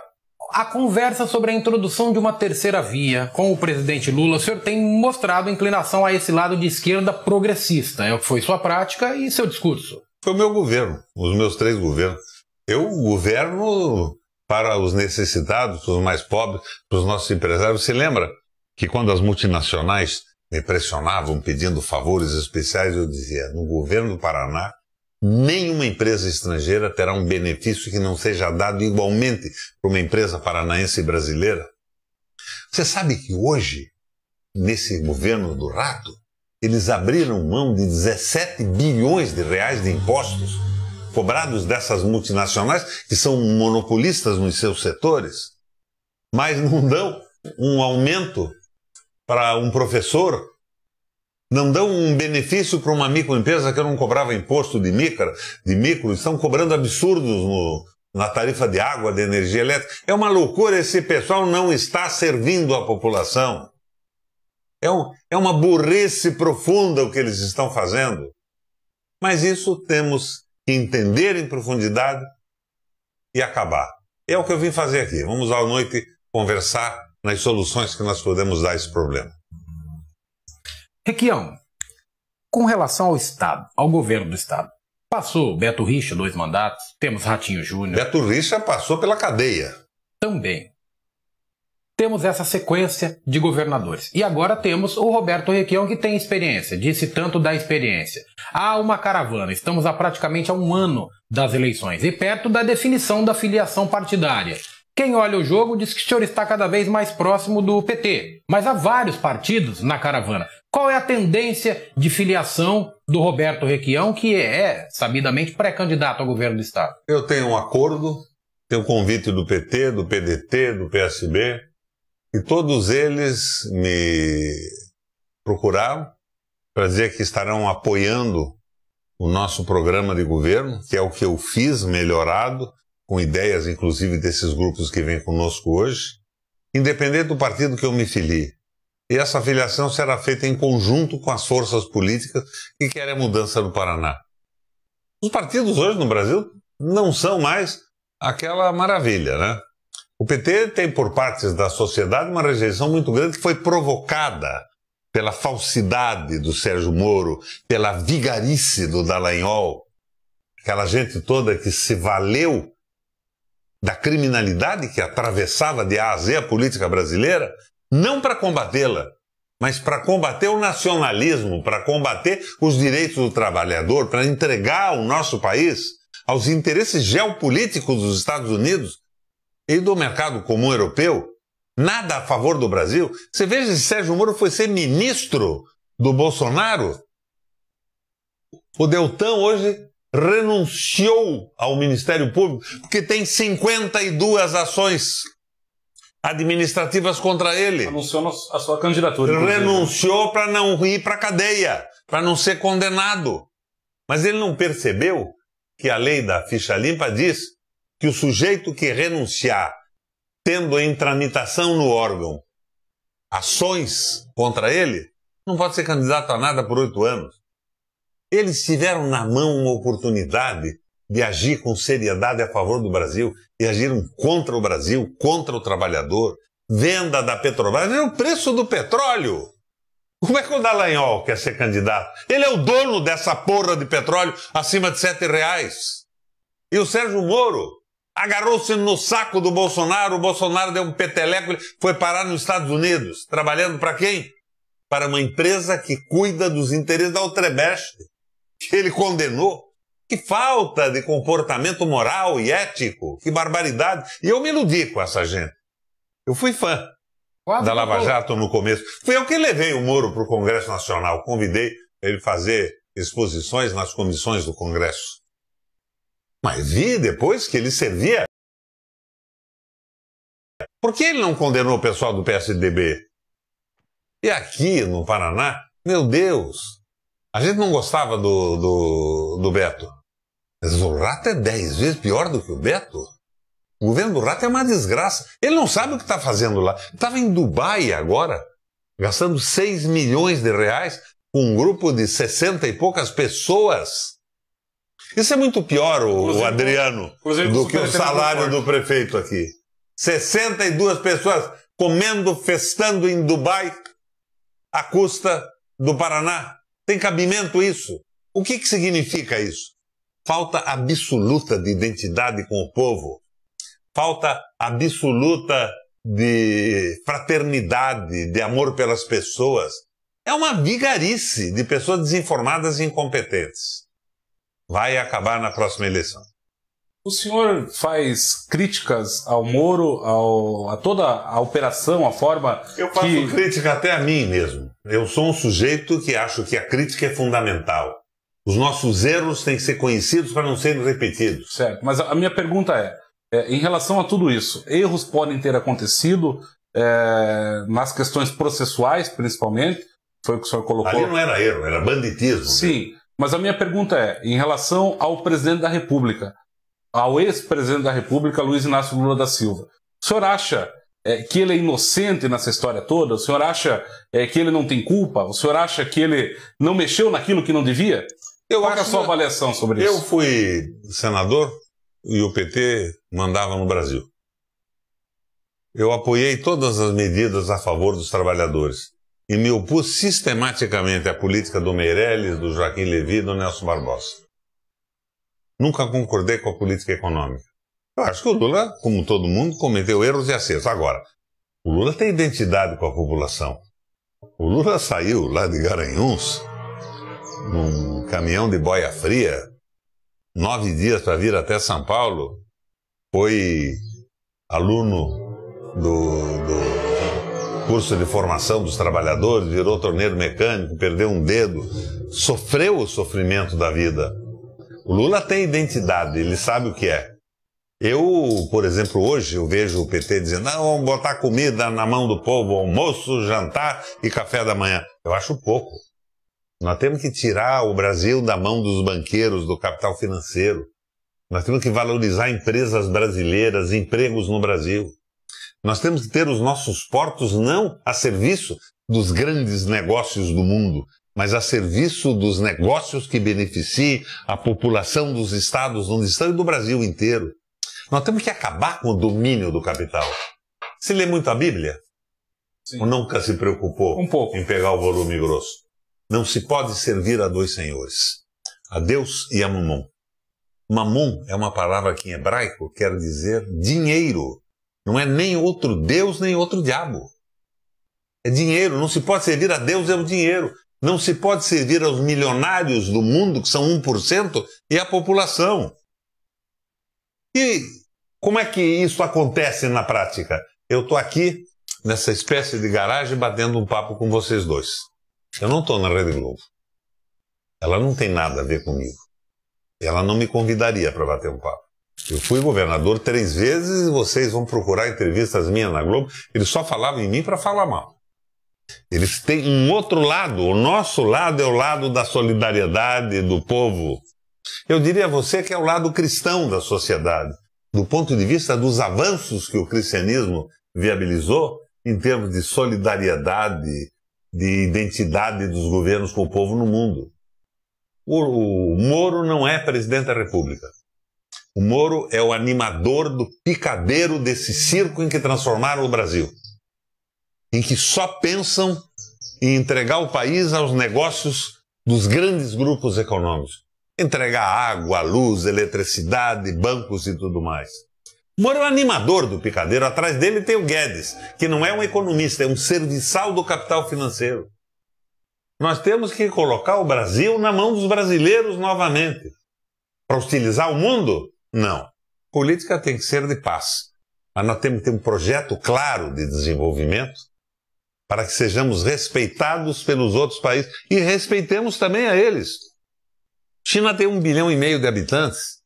a conversa sobre a introdução de uma terceira via com o presidente Lula, o senhor tem mostrado inclinação a esse lado de esquerda progressista. É o que foi sua prática e seu discurso. Foi o meu governo, os meus três governos. Eu governo para os necessitados, para os mais pobres, para os nossos empresários. Você lembra que quando as multinacionais me pressionavam pedindo favores especiais, eu dizia: no governo do Paraná Nenhuma empresa estrangeira terá um benefício que não seja dado igualmente para uma empresa paranaense brasileira. Você sabe que hoje, nesse governo do rato, eles abriram mão de 17 bilhões de reais de impostos cobrados dessas multinacionais que são monopolistas nos seus setores, mas não dão um aumento para um professor não dão um benefício para uma microempresa que não cobrava imposto de micro, de micro, estão cobrando absurdos no, na tarifa de água, de energia elétrica. É uma loucura, esse pessoal não está servindo a população. É, um, é uma burrice profunda o que eles estão fazendo. Mas isso temos que entender em profundidade e acabar. É o que eu vim fazer aqui. Vamos à noite conversar nas soluções que nós podemos dar a esse problema. Requião, com relação ao Estado, ao governo do Estado, passou Beto Richa dois mandatos, temos Ratinho Júnior. Beto Richa passou pela cadeia. Também. Temos essa sequência de governadores. E agora temos o Roberto Requião, que tem experiência, disse tanto da experiência. Há uma caravana, estamos há praticamente a um ano das eleições e perto da definição da filiação partidária. Quem olha o jogo diz que o senhor está cada vez mais próximo do PT, mas há vários partidos na caravana. Qual é a tendência de filiação do Roberto Requião, que é, é sabidamente pré-candidato ao governo do Estado? Eu tenho um acordo, tenho convite do PT, do PDT, do PSB, e todos eles me procuraram para dizer que estarão apoiando o nosso programa de governo, que é o que eu fiz melhorado, com ideias inclusive desses grupos que vêm conosco hoje independente do partido que eu me filie. E essa filiação será feita em conjunto com as forças políticas que querem a mudança no Paraná. Os partidos hoje no Brasil não são mais aquela maravilha, né? O PT tem por partes da sociedade uma rejeição muito grande que foi provocada pela falsidade do Sérgio Moro, pela vigarice do Dallagnol, aquela gente toda que se valeu da criminalidade que atravessava de A a Z a política brasileira, não para combatê-la, mas para combater o nacionalismo, para combater os direitos do trabalhador, para entregar o nosso país aos interesses geopolíticos dos Estados Unidos e do mercado comum europeu, nada a favor do Brasil. Você veja se Sérgio Moro foi ser ministro do Bolsonaro. O Deltan hoje renunciou ao Ministério Público porque tem 52 ações administrativas contra ele. Anunciou a sua candidatura. Inclusive. Renunciou para não ir para cadeia, para não ser condenado. Mas ele não percebeu que a lei da ficha limpa diz que o sujeito que renunciar, tendo em tramitação no órgão ações contra ele, não pode ser candidato a nada por oito anos. Eles tiveram na mão uma oportunidade de agir com seriedade a favor do Brasil e agiram contra o Brasil, contra o trabalhador. Venda da Petrobras é o preço do petróleo. Como é que o Dallagnol quer ser candidato? Ele é o dono dessa porra de petróleo acima de sete reais. E o Sérgio Moro agarrou-se no saco do Bolsonaro, o Bolsonaro deu um peteleco, ele foi parar nos Estados Unidos, trabalhando para quem? Para uma empresa que cuida dos interesses da Odebrecht, que ele condenou. Que falta de comportamento moral e ético, que barbaridade. E eu me iludi com essa gente. Eu fui fã Quase da Lava Jato no começo. Fui eu que levei o Moro para o Congresso Nacional, convidei ele fazer exposições nas comissões do Congresso. Mas vi depois que ele servia. Por que ele não condenou o pessoal do PSDB? E aqui no Paraná, meu Deus, a gente não gostava do, do, do Beto. Mas o Rato é dez vezes pior do que o Beto. O governo do Rato é uma desgraça. Ele não sabe o que está fazendo lá. Estava em Dubai agora, gastando 6 milhões de reais com um grupo de 60 e poucas pessoas. Isso é muito pior, o, o Adriano, do que o salário do prefeito aqui. 62 pessoas comendo, festando em Dubai, à custa do Paraná. Tem cabimento isso? O que, que significa isso? Falta absoluta de identidade com o povo, falta absoluta de fraternidade, de amor pelas pessoas. É uma vigarice de pessoas desinformadas e incompetentes. Vai acabar na próxima eleição. O senhor faz críticas ao Moro, ao, a toda a operação, a forma. Eu faço que... crítica até a mim mesmo. Eu sou um sujeito que acho que a crítica é fundamental. Os nossos erros têm que ser conhecidos para não serem repetidos. Certo, mas a minha pergunta é, é em relação a tudo isso, erros podem ter acontecido é, nas questões processuais, principalmente, foi o que o senhor colocou. Ali não era erro, era banditismo. Sim, mas a minha pergunta é, em relação ao presidente da República, ao ex-presidente da República, Luiz Inácio Lula da Silva. O senhor acha é, que ele é inocente nessa história toda? O senhor acha é, que ele não tem culpa? O senhor acha que ele não mexeu naquilo que não devia? Eu Qual acho é a sua avaliação sobre isso? Eu fui senador e o PT mandava no Brasil. Eu apoiei todas as medidas a favor dos trabalhadores e me opus sistematicamente à política do Meirelles, do Joaquim Levy e do Nelson Barbosa. Nunca concordei com a política econômica. Eu acho que o Lula, como todo mundo, cometeu erros e acertos. Agora, o Lula tem identidade com a população. O Lula saiu lá de Garanhuns, num caminhão de boia fria, nove dias para vir até São Paulo. Foi aluno do, do curso de formação dos trabalhadores, virou torneiro mecânico, perdeu um dedo, sofreu o sofrimento da vida. O Lula tem identidade, ele sabe o que é. Eu, por exemplo, hoje eu vejo o PT dizendo, não, ah, vamos botar comida na mão do povo, almoço, jantar e café da manhã. Eu acho pouco. Nós temos que tirar o Brasil da mão dos banqueiros, do capital financeiro. Nós temos que valorizar empresas brasileiras, empregos no Brasil. Nós temos que ter os nossos portos não a serviço dos grandes negócios do mundo, mas a serviço dos negócios que beneficiem a população dos estados onde estão e do Brasil inteiro. Nós temos que acabar com o domínio do capital. Você lê muito a Bíblia? Sim. Ou nunca se preocupou um pouco. em pegar o volume grosso? Não se pode servir a dois senhores, a Deus e a Mamon. Mamon é uma palavra que em hebraico quer dizer dinheiro. Não é nem outro Deus, nem outro diabo. É dinheiro, não se pode servir a Deus e é ao dinheiro. Não se pode servir aos milionários do mundo, que são 1%, e à população. E como é que isso acontece na prática? Eu estou aqui, nessa espécie de garagem, batendo um papo com vocês dois. Eu não estou na Rede Globo. Ela não tem nada a ver comigo. Ela não me convidaria para bater um papo. Eu fui governador três vezes e vocês vão procurar entrevistas minhas na Globo. Eles só falavam em mim para falar mal. Eles têm um outro lado. O nosso lado é o lado da solidariedade do povo. Eu diria a você que é o lado cristão da sociedade, do ponto de vista dos avanços que o cristianismo viabilizou em termos de solidariedade, de identidade dos governos com o povo no mundo. O, o Moro não é presidente da República. O Moro é o animador do picadeiro desse circo em que transformaram o Brasil em que só pensam em entregar o país aos negócios dos grandes grupos econômicos. Entregar água, luz, eletricidade, bancos e tudo mais. Moro é o animador do picadeiro, atrás dele tem o Guedes, que não é um economista, é um serviçal do capital financeiro. Nós temos que colocar o Brasil na mão dos brasileiros novamente. Para hostilizar o mundo? Não. Política tem que ser de paz. Mas nós temos que ter um projeto claro de desenvolvimento para que sejamos respeitados pelos outros países e respeitemos também a eles. China tem um bilhão e meio de habitantes,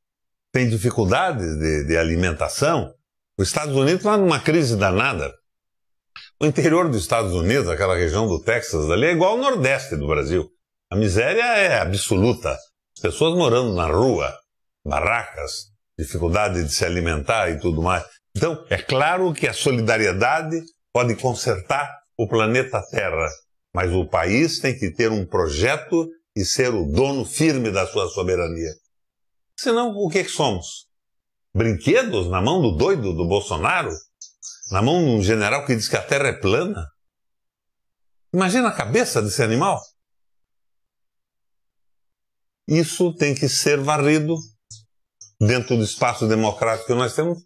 tem dificuldades de, de alimentação. Os Estados Unidos está numa crise danada. O interior dos Estados Unidos, aquela região do Texas ali, é igual ao Nordeste do Brasil. A miséria é absoluta. pessoas morando na rua, barracas, dificuldade de se alimentar e tudo mais. Então, é claro que a solidariedade pode consertar o planeta Terra, mas o país tem que ter um projeto e ser o dono firme da sua soberania. Senão, o que, é que somos? Brinquedos na mão do doido do Bolsonaro? Na mão de um general que diz que a Terra é plana? Imagina a cabeça desse animal. Isso tem que ser varrido dentro do espaço democrático que nós temos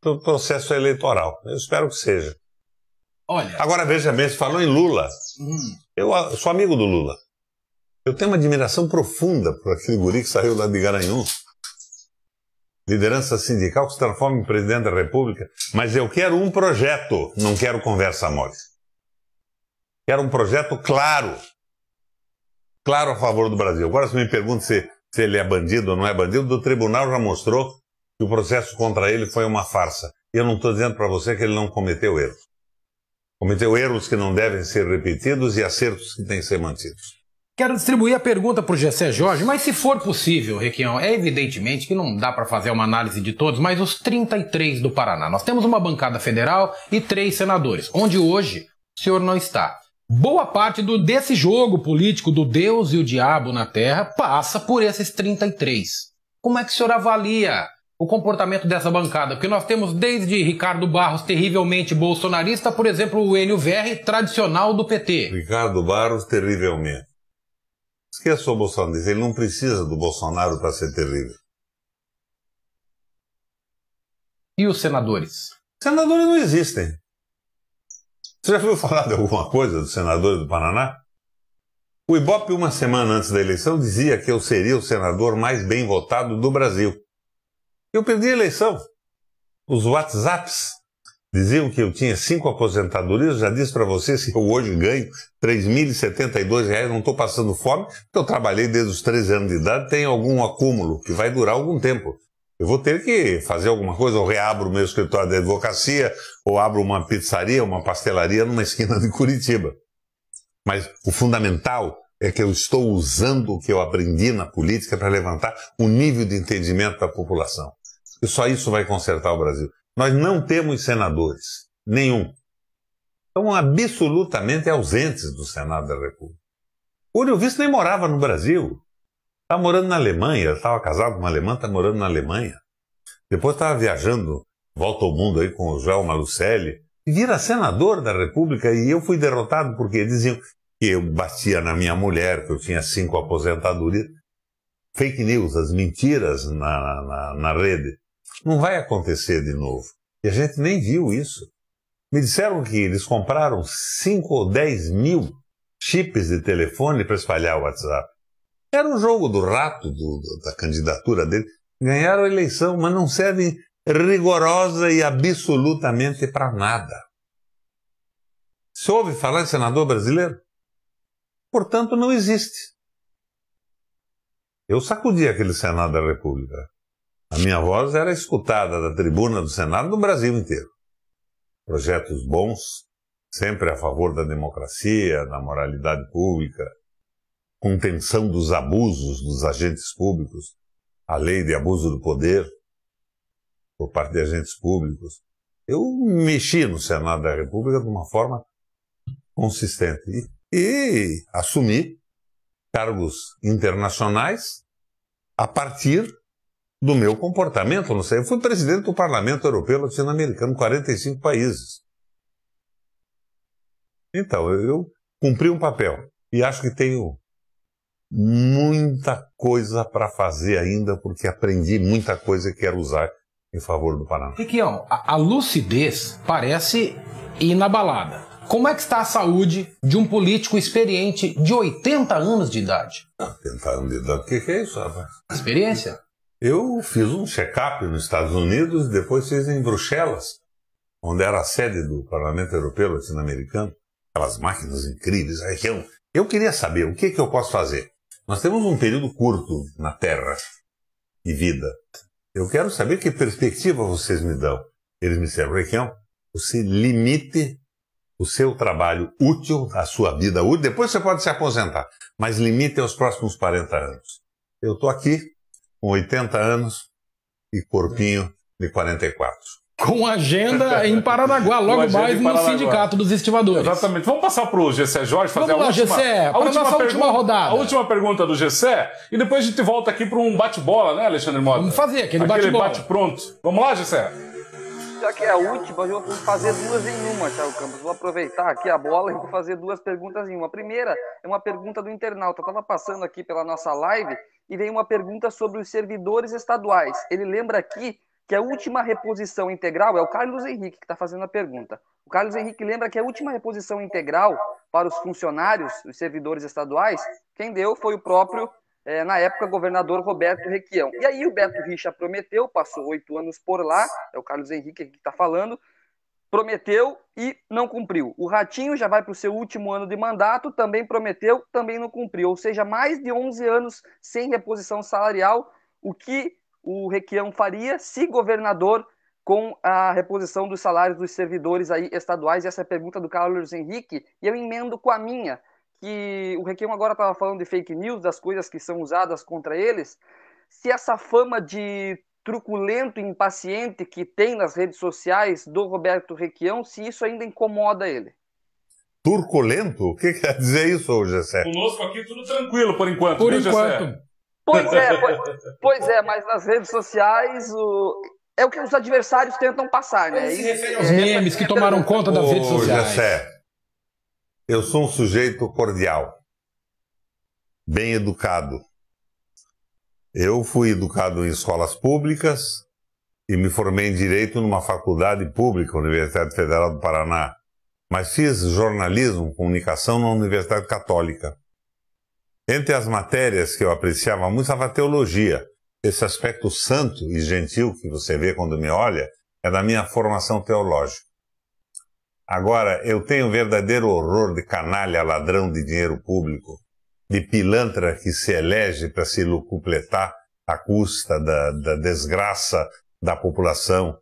pelo processo eleitoral. Eu espero que seja. Olha. Agora veja bem, você falou em Lula. Hum. Eu, ah, sou amigo do Lula. Eu tenho uma admiração profunda por aquele guri que saiu lá de Garanhuns. Liderança sindical que se transforma em presidente da República. Mas eu quero um projeto, não quero conversa mole. Quero um projeto claro. Claro a favor do Brasil. Agora você me pergunta se, se ele é bandido ou não é bandido, o tribunal já mostrou que o processo contra ele foi uma farsa. E eu não estou dizendo para você que ele não cometeu erro. Cometeu erros que não devem ser repetidos e acertos que têm que ser mantidos. Quero distribuir a pergunta para o Gessé Jorge, mas se for possível, Requião, é evidentemente que não dá para fazer uma análise de todos, mas os 33 do Paraná. Nós temos uma bancada federal e três senadores, onde hoje o senhor não está. Boa parte do, desse jogo político do Deus e o Diabo na Terra passa por esses 33. Como é que o senhor avalia o comportamento dessa bancada, porque nós temos desde Ricardo Barros, terrivelmente bolsonarista, por exemplo, o Enio Verri, tradicional do PT. Ricardo Barros, terrivelmente. Esqueça o bolsonarista, ele não precisa do Bolsonaro para ser terrível. E os senadores? Senadores não existem. Você já ouviu falar de alguma coisa dos senadores do Paraná? O Ibope, uma semana antes da eleição, dizia que eu seria o senador mais bem votado do Brasil. Eu perdi a eleição. Os WhatsApps diziam que eu tinha cinco aposentadorias. Eu já disse para vocês que eu hoje ganho R$ reais. não estou passando fome, porque eu trabalhei desde os 13 anos de idade, tem algum acúmulo que vai durar algum tempo. Eu vou ter que fazer alguma coisa, ou reabro o meu escritório de advocacia, ou abro uma pizzaria, uma pastelaria numa esquina de Curitiba. Mas o fundamental é que eu estou usando o que eu aprendi na política para levantar o nível de entendimento da população. E só isso vai consertar o Brasil. Nós não temos senadores, nenhum. Estão absolutamente ausentes do Senado da República. Uriel Visto nem morava no Brasil. Estava tá morando na Alemanha, estava casado com uma alemã, estava tá morando na Alemanha. Depois estava viajando, volta ao mundo aí com o João Malucelli. E vira senador da República e eu fui derrotado porque diziam que eu batia na minha mulher, que eu tinha cinco aposentadorias. Fake news, as mentiras na, na, na rede. Não vai acontecer de novo. E a gente nem viu isso. Me disseram que eles compraram 5 ou 10 mil chips de telefone para espalhar o WhatsApp. Era o um jogo do rato do, da candidatura dele. Ganharam a eleição, mas não serve rigorosa e absolutamente para nada. Se ouve falar em senador brasileiro? Portanto, não existe. Eu sacudi aquele Senado da República. A minha voz era escutada da tribuna do Senado no Brasil inteiro. Projetos bons, sempre a favor da democracia, da moralidade pública, contenção dos abusos dos agentes públicos, a lei de abuso do poder por parte de agentes públicos. Eu mexi no Senado da República de uma forma consistente e, e assumi cargos internacionais a partir do meu comportamento, não sei. Eu fui presidente do Parlamento Europeu Latino-Americano, 45 países. Então, eu cumpri um papel e acho que tenho muita coisa para fazer ainda, porque aprendi muita coisa e quero usar em favor do Paraná. Riquião, a, a lucidez parece inabalada. Como é que está a saúde de um político experiente de 80 anos de idade? 80 anos de idade? O que, que é isso, rapaz? Experiência? Eu fiz um check-up nos Estados Unidos e depois fiz em Bruxelas, onde era a sede do Parlamento Europeu Latino-Americano. Aquelas máquinas incríveis. Eu, eu queria saber o que, que eu posso fazer. Nós temos um período curto na Terra de vida. Eu quero saber que perspectiva vocês me dão. Eles me disseram, Requião, você limite o seu trabalho útil, a sua vida útil. Depois você pode se aposentar, mas limite aos próximos 40 anos. Eu estou aqui com 80 anos e corpinho de 44. Com agenda em Paranaguá, logo mais no Paranaguá. Sindicato dos estivadores Exatamente. Vamos passar para o Gessé Jorge fazer Vamos a lá, última, Gessé, a última, pergunta, última rodada. A última pergunta do Gessé e depois a gente volta aqui para um bate-bola, né, Alexandre Mota? Vamos fazer aquele bate-bola. Aquele bate-pronto. Bate Vamos lá, Gessé? Já que é a última, eu vou fazer duas em uma, Thiago Campos. Vou aproveitar aqui a bola e vou fazer duas perguntas em uma. A primeira é uma pergunta do internauta. Eu estava passando aqui pela nossa live e vem uma pergunta sobre os servidores estaduais. Ele lembra aqui que a última reposição integral é o Carlos Henrique que está fazendo a pergunta. O Carlos Henrique lembra que a última reposição integral para os funcionários, os servidores estaduais, quem deu foi o próprio, é, na época, governador Roberto Requião. E aí o Beto Richa prometeu, passou oito anos por lá, é o Carlos Henrique que está falando, prometeu e não cumpriu. O Ratinho já vai para o seu último ano de mandato, também prometeu, também não cumpriu. Ou seja, mais de 11 anos sem reposição salarial, o que o Requião faria se governador com a reposição dos salários dos servidores aí estaduais? Essa é a pergunta do Carlos Henrique, e eu emendo com a minha, que o Requião agora estava falando de fake news, das coisas que são usadas contra eles, se essa fama de truculento e impaciente que tem nas redes sociais do Roberto Requião, se isso ainda incomoda ele. Turculento? O que quer dizer isso, Gessé? Conosco aqui tudo tranquilo por enquanto. Por enquanto. Pois é, pois, *laughs* pois, é, mas nas redes sociais o, é o que os adversários tentam passar, né? Isso, é os memes que tomaram conta das redes sociais. Gessé, eu sou um sujeito cordial, bem educado eu fui educado em escolas públicas e me formei em direito numa faculdade pública, Universidade Federal do Paraná. Mas fiz jornalismo, comunicação na Universidade Católica. Entre as matérias que eu apreciava muito estava a teologia. Esse aspecto santo e gentil que você vê quando me olha é da minha formação teológica. Agora, eu tenho um verdadeiro horror de canalha ladrão de dinheiro público de pilantra que se elege para se lucupletar à custa da, da desgraça da população,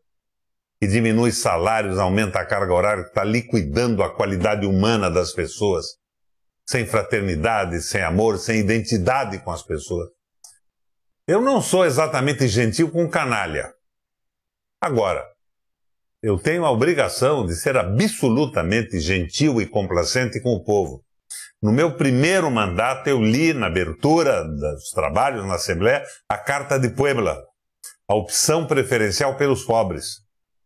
que diminui salários, aumenta a carga horária, está liquidando a qualidade humana das pessoas, sem fraternidade, sem amor, sem identidade com as pessoas. Eu não sou exatamente gentil com canalha. Agora, eu tenho a obrigação de ser absolutamente gentil e complacente com o povo. No meu primeiro mandato, eu li na abertura dos trabalhos na Assembleia a Carta de Puebla, a opção preferencial pelos pobres,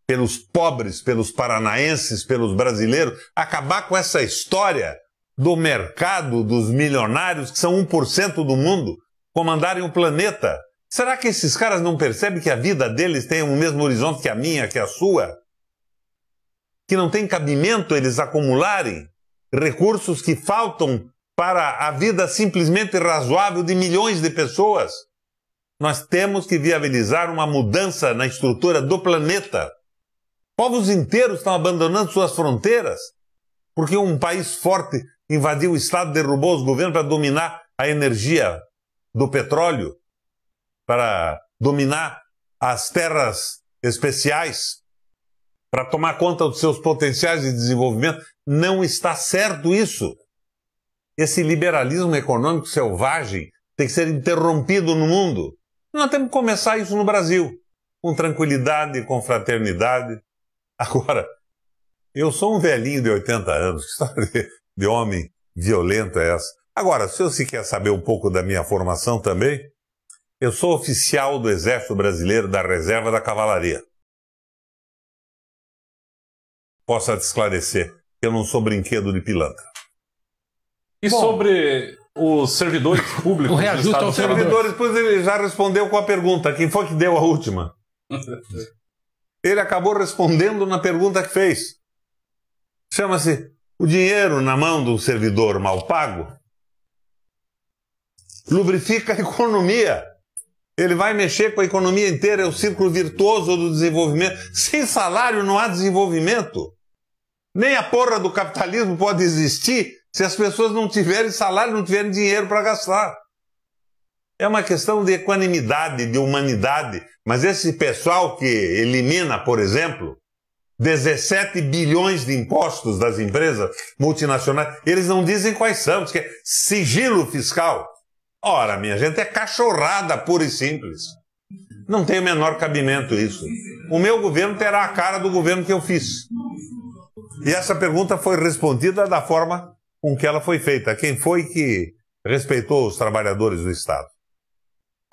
pelos pobres, pelos paranaenses, pelos brasileiros, acabar com essa história do mercado dos milionários, que são 1% do mundo, comandarem o planeta. Será que esses caras não percebem que a vida deles tem o mesmo horizonte que a minha, que a sua? Que não tem cabimento eles acumularem recursos que faltam para a vida simplesmente razoável de milhões de pessoas. Nós temos que viabilizar uma mudança na estrutura do planeta. Povos inteiros estão abandonando suas fronteiras porque um país forte invadiu o Estado, derrubou os governos para dominar a energia do petróleo, para dominar as terras especiais, para tomar conta dos seus potenciais de desenvolvimento não está certo isso. Esse liberalismo econômico selvagem tem que ser interrompido no mundo. Nós temos que começar isso no Brasil, com tranquilidade, com fraternidade. *laughs* Agora, eu sou um velhinho de 80 anos, que história de homem violento é essa? Agora, se você quer saber um pouco da minha formação também, eu sou oficial do Exército Brasileiro da Reserva da Cavalaria. Posso te esclarecer. Eu não sou brinquedo de pilantra. E Bom, sobre os servidores *laughs* públicos? o reajuste aos servidores, Depois ele já respondeu com a pergunta. Quem foi que deu a última? *laughs* ele acabou respondendo na pergunta que fez. Chama-se o dinheiro na mão do servidor mal pago lubrifica a economia. Ele vai mexer com a economia inteira, é o círculo virtuoso do desenvolvimento. Sem salário não há desenvolvimento. Nem a porra do capitalismo pode existir se as pessoas não tiverem salário, não tiverem dinheiro para gastar. É uma questão de equanimidade, de humanidade. Mas esse pessoal que elimina, por exemplo, 17 bilhões de impostos das empresas multinacionais, eles não dizem quais são, que é sigilo fiscal. Ora, minha gente, é cachorrada pura e simples. Não tem o menor cabimento isso. O meu governo terá a cara do governo que eu fiz. E essa pergunta foi respondida da forma com que ela foi feita. Quem foi que respeitou os trabalhadores do Estado?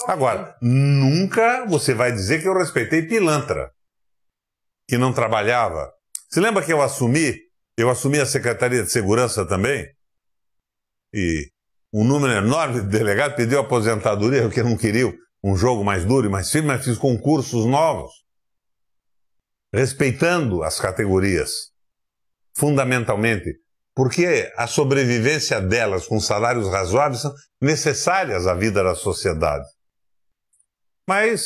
Agora, nunca você vai dizer que eu respeitei pilantra, que não trabalhava. Se lembra que eu assumi, eu assumi a Secretaria de Segurança também? E um número enorme de delegados pediu aposentadoria, porque não queriam um jogo mais duro e mais firme, mas fiz concursos novos, respeitando as categorias fundamentalmente, porque a sobrevivência delas com salários razoáveis são necessárias à vida da sociedade. Mas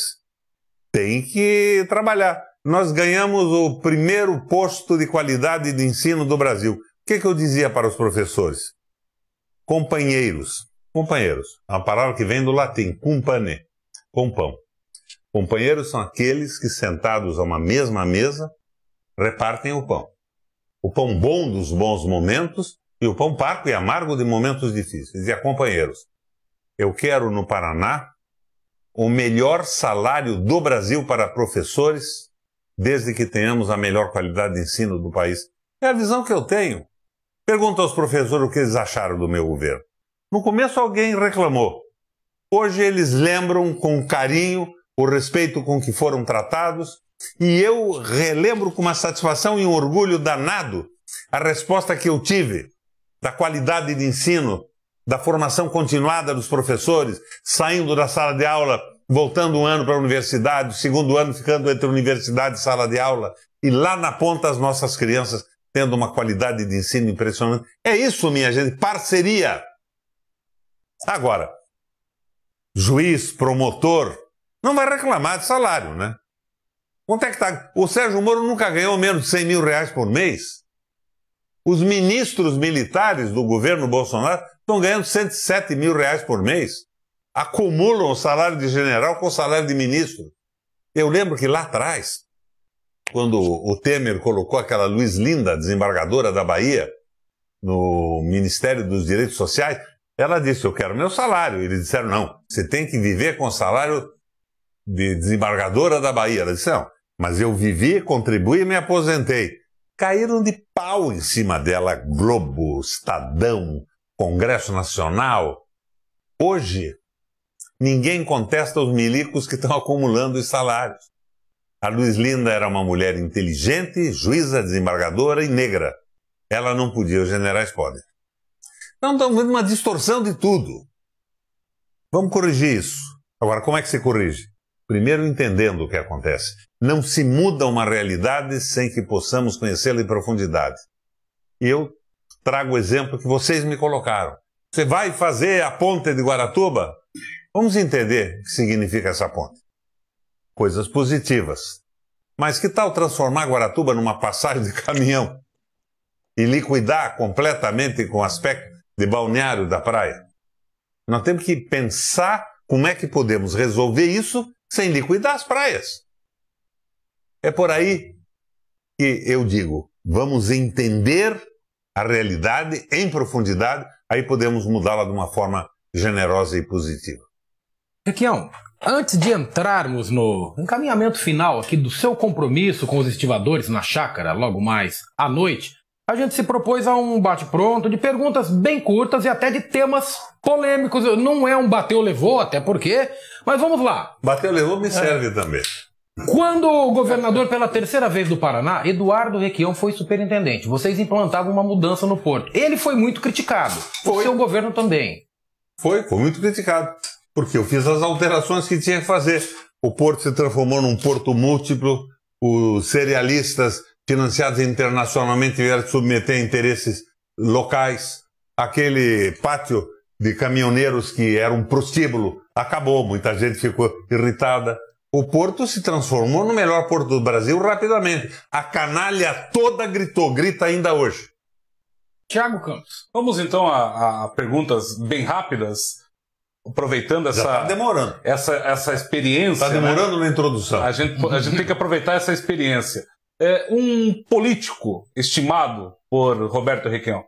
tem que trabalhar. Nós ganhamos o primeiro posto de qualidade de ensino do Brasil. O que, que eu dizia para os professores? Companheiros. Companheiros. É uma palavra que vem do latim, compane, compão. Companheiros são aqueles que, sentados a uma mesma mesa, repartem o pão o pão bom dos bons momentos e o pão parco e amargo de momentos difíceis. E a companheiros, eu quero no Paraná o melhor salário do Brasil para professores, desde que tenhamos a melhor qualidade de ensino do país. É a visão que eu tenho. Pergunta aos professores o que eles acharam do meu governo. No começo alguém reclamou. Hoje eles lembram com carinho o respeito com que foram tratados e eu relembro com uma satisfação e um orgulho danado a resposta que eu tive da qualidade de ensino, da formação continuada dos professores, saindo da sala de aula, voltando um ano para a universidade, o segundo ano ficando entre universidade e sala de aula, e lá na ponta as nossas crianças tendo uma qualidade de ensino impressionante. É isso, minha gente, parceria. Agora, juiz, promotor, não vai reclamar de salário, né? Quanto é que está? O Sérgio Moro nunca ganhou menos de 100 mil reais por mês. Os ministros militares do governo Bolsonaro estão ganhando 107 mil reais por mês. Acumulam o salário de general com o salário de ministro. Eu lembro que lá atrás, quando o Temer colocou aquela Luiz Linda, desembargadora da Bahia, no Ministério dos Direitos Sociais, ela disse: Eu quero meu salário. Eles disseram: Não, você tem que viver com o salário de desembargadora da Bahia. Ela disse: Não, mas eu vivi, contribuí e me aposentei. Caíram de pau em cima dela Globo, Estadão, Congresso Nacional. Hoje, ninguém contesta os milicos que estão *laughs* acumulando os salários. A Luiz Linda era uma mulher inteligente, juíza, desembargadora e negra. Ela não podia, os generais podem. Então estamos vendo uma distorção de tudo. Vamos corrigir isso. Agora, como é que se corrige? Primeiro entendendo o que acontece. Não se muda uma realidade sem que possamos conhecê-la em profundidade. E eu trago o exemplo que vocês me colocaram. Você vai fazer a ponte de Guaratuba? Vamos entender o que significa essa ponte. Coisas positivas. Mas que tal transformar Guaratuba numa passagem de caminhão e liquidar completamente com o aspecto de balneário da praia? Nós temos que pensar como é que podemos resolver isso sem liquidar as praias. É por aí que eu digo: vamos entender a realidade em profundidade, aí podemos mudá-la de uma forma generosa e positiva. Requião, antes de entrarmos no encaminhamento final aqui do seu compromisso com os estivadores na chácara, logo mais à noite, a gente se propôs a um bate-pronto de perguntas bem curtas e até de temas polêmicos. Não é um bateu-levou, até porque, mas vamos lá. Bateu-levou me é. serve é. também. Quando o governador pela terceira vez do Paraná, Eduardo Requião foi superintendente. Vocês implantavam uma mudança no porto. Ele foi muito criticado. Foi. O seu governo também. Foi, foi muito criticado. Porque eu fiz as alterações que tinha que fazer. O porto se transformou num porto múltiplo. Os cerealistas financiados internacionalmente vieram submeter a interesses locais. Aquele pátio de caminhoneiros que era um prostíbulo acabou. Muita gente ficou irritada. O Porto se transformou no melhor porto do Brasil rapidamente. A canalha toda gritou, grita ainda hoje. Tiago Campos, vamos então a, a, perguntas bem rápidas, aproveitando essa tá demorando. essa essa experiência. Está né? demorando né? na introdução. A gente a gente tem que aproveitar essa experiência. É, um político estimado por Roberto Requião.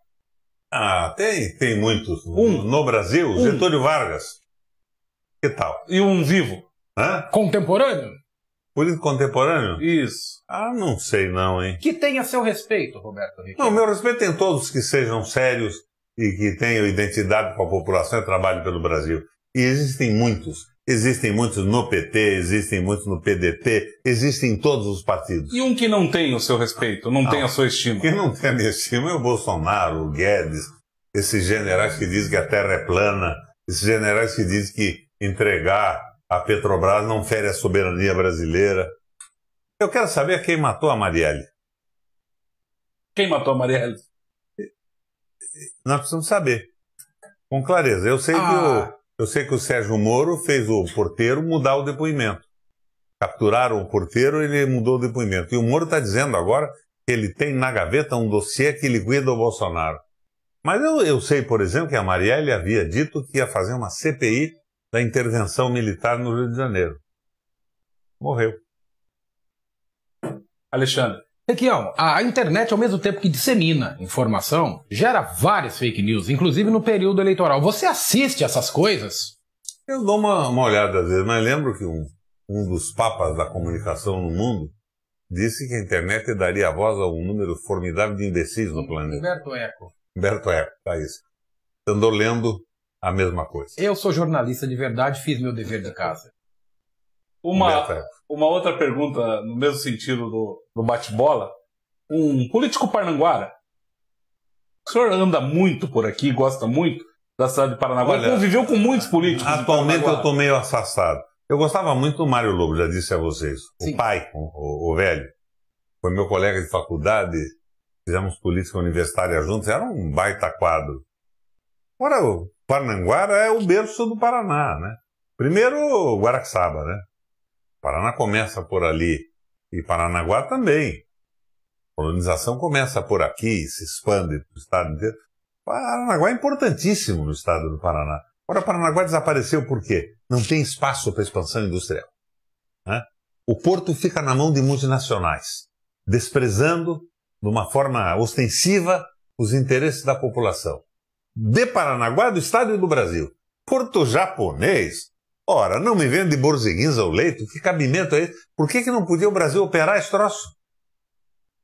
Ah, tem tem muitos. Um no Brasil, um. Getúlio Vargas. Que tal? E um vivo. Hã? Contemporâneo? Político contemporâneo? Isso. Ah, não sei não, hein? Que tenha seu respeito, Roberto Ricardo. Não, meu respeito tem todos que sejam sérios e que tenham identidade com a população e trabalhem pelo Brasil. E existem muitos. Existem muitos no PT, existem muitos no PDT, existem em todos os partidos. E um que não tem o seu respeito, não, não tem ah, a sua estima? Quem não tem a minha estima é o Bolsonaro, o Guedes, esses generais que dizem que a terra é plana, esses generais que dizem que entregar a Petrobras não fere a soberania brasileira. Eu quero saber quem matou a Marielle. Quem matou a Marielle? Nós precisamos saber. Com clareza. Eu sei, ah. que, o, ah. eu sei que o Sérgio Moro fez o porteiro mudar o depoimento. Capturaram o porteiro ele mudou o depoimento. E o Moro está dizendo agora que ele tem na gaveta um dossiê que liquida o Bolsonaro. Mas eu, eu sei, por exemplo, que a Marielle havia dito que ia fazer uma CPI da intervenção militar no Rio de Janeiro. Morreu. Alexandre. Requião, a internet, ao mesmo tempo que dissemina informação, gera várias fake news, inclusive no período eleitoral. Você assiste essas coisas? Eu dou uma, uma olhada às vezes, mas lembro que um, um dos papas da comunicação no mundo disse que a internet daria voz a um número formidável de imbecis no planeta. Humberto Eco. Humberto Eco, tá isso. Andou lendo a mesma coisa. Eu sou jornalista de verdade, fiz meu dever de casa. Uma, uma outra pergunta, no mesmo sentido do, do bate-bola. Um político parnanguara. O senhor anda muito por aqui, gosta muito da cidade de Paranaguá, conviveu com muitos políticos. Atualmente eu estou meio afastado. Eu gostava muito do Mário Lobo, já disse a vocês. Sim. O pai, o, o, velho, foi meu colega de faculdade, fizemos política universitária juntos, era um baita quadro. Agora Parnanguara é o berço do Paraná, né? Primeiro Guaraxaba, né? Paraná começa por ali e Paranaguá também. A colonização começa por aqui, se expande para o estado inteiro. Paranaguá é importantíssimo no estado do Paraná. Agora, Paranaguá desapareceu por quê? Não tem espaço para expansão industrial. Né? O porto fica na mão de multinacionais, desprezando de uma forma ostensiva os interesses da população de Paranaguá do Estado do Brasil. Porto japonês? Ora, não me vende borzeguins ao leito? Que cabimento é esse? Por que, que não podia o Brasil operar esse troço?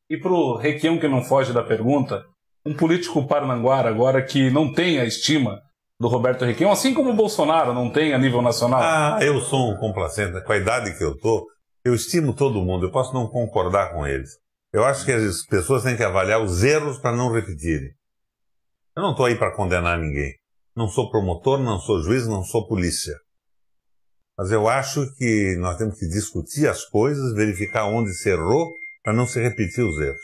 E para o Requião que não foge da pergunta, um político Paranaguá agora que não tem a estima do Roberto Requião, assim como o Bolsonaro não tem a nível nacional. Ah, eu sou um complacente. Com a idade que eu tô, eu estimo todo mundo. Eu posso não concordar com eles. Eu acho que as pessoas têm que avaliar os erros para não repetirem. Eu não estou aí para condenar ninguém. Não sou promotor, não sou juiz, não sou polícia. Mas eu acho que nós temos que discutir as coisas, verificar onde se errou para não se repetir os erros.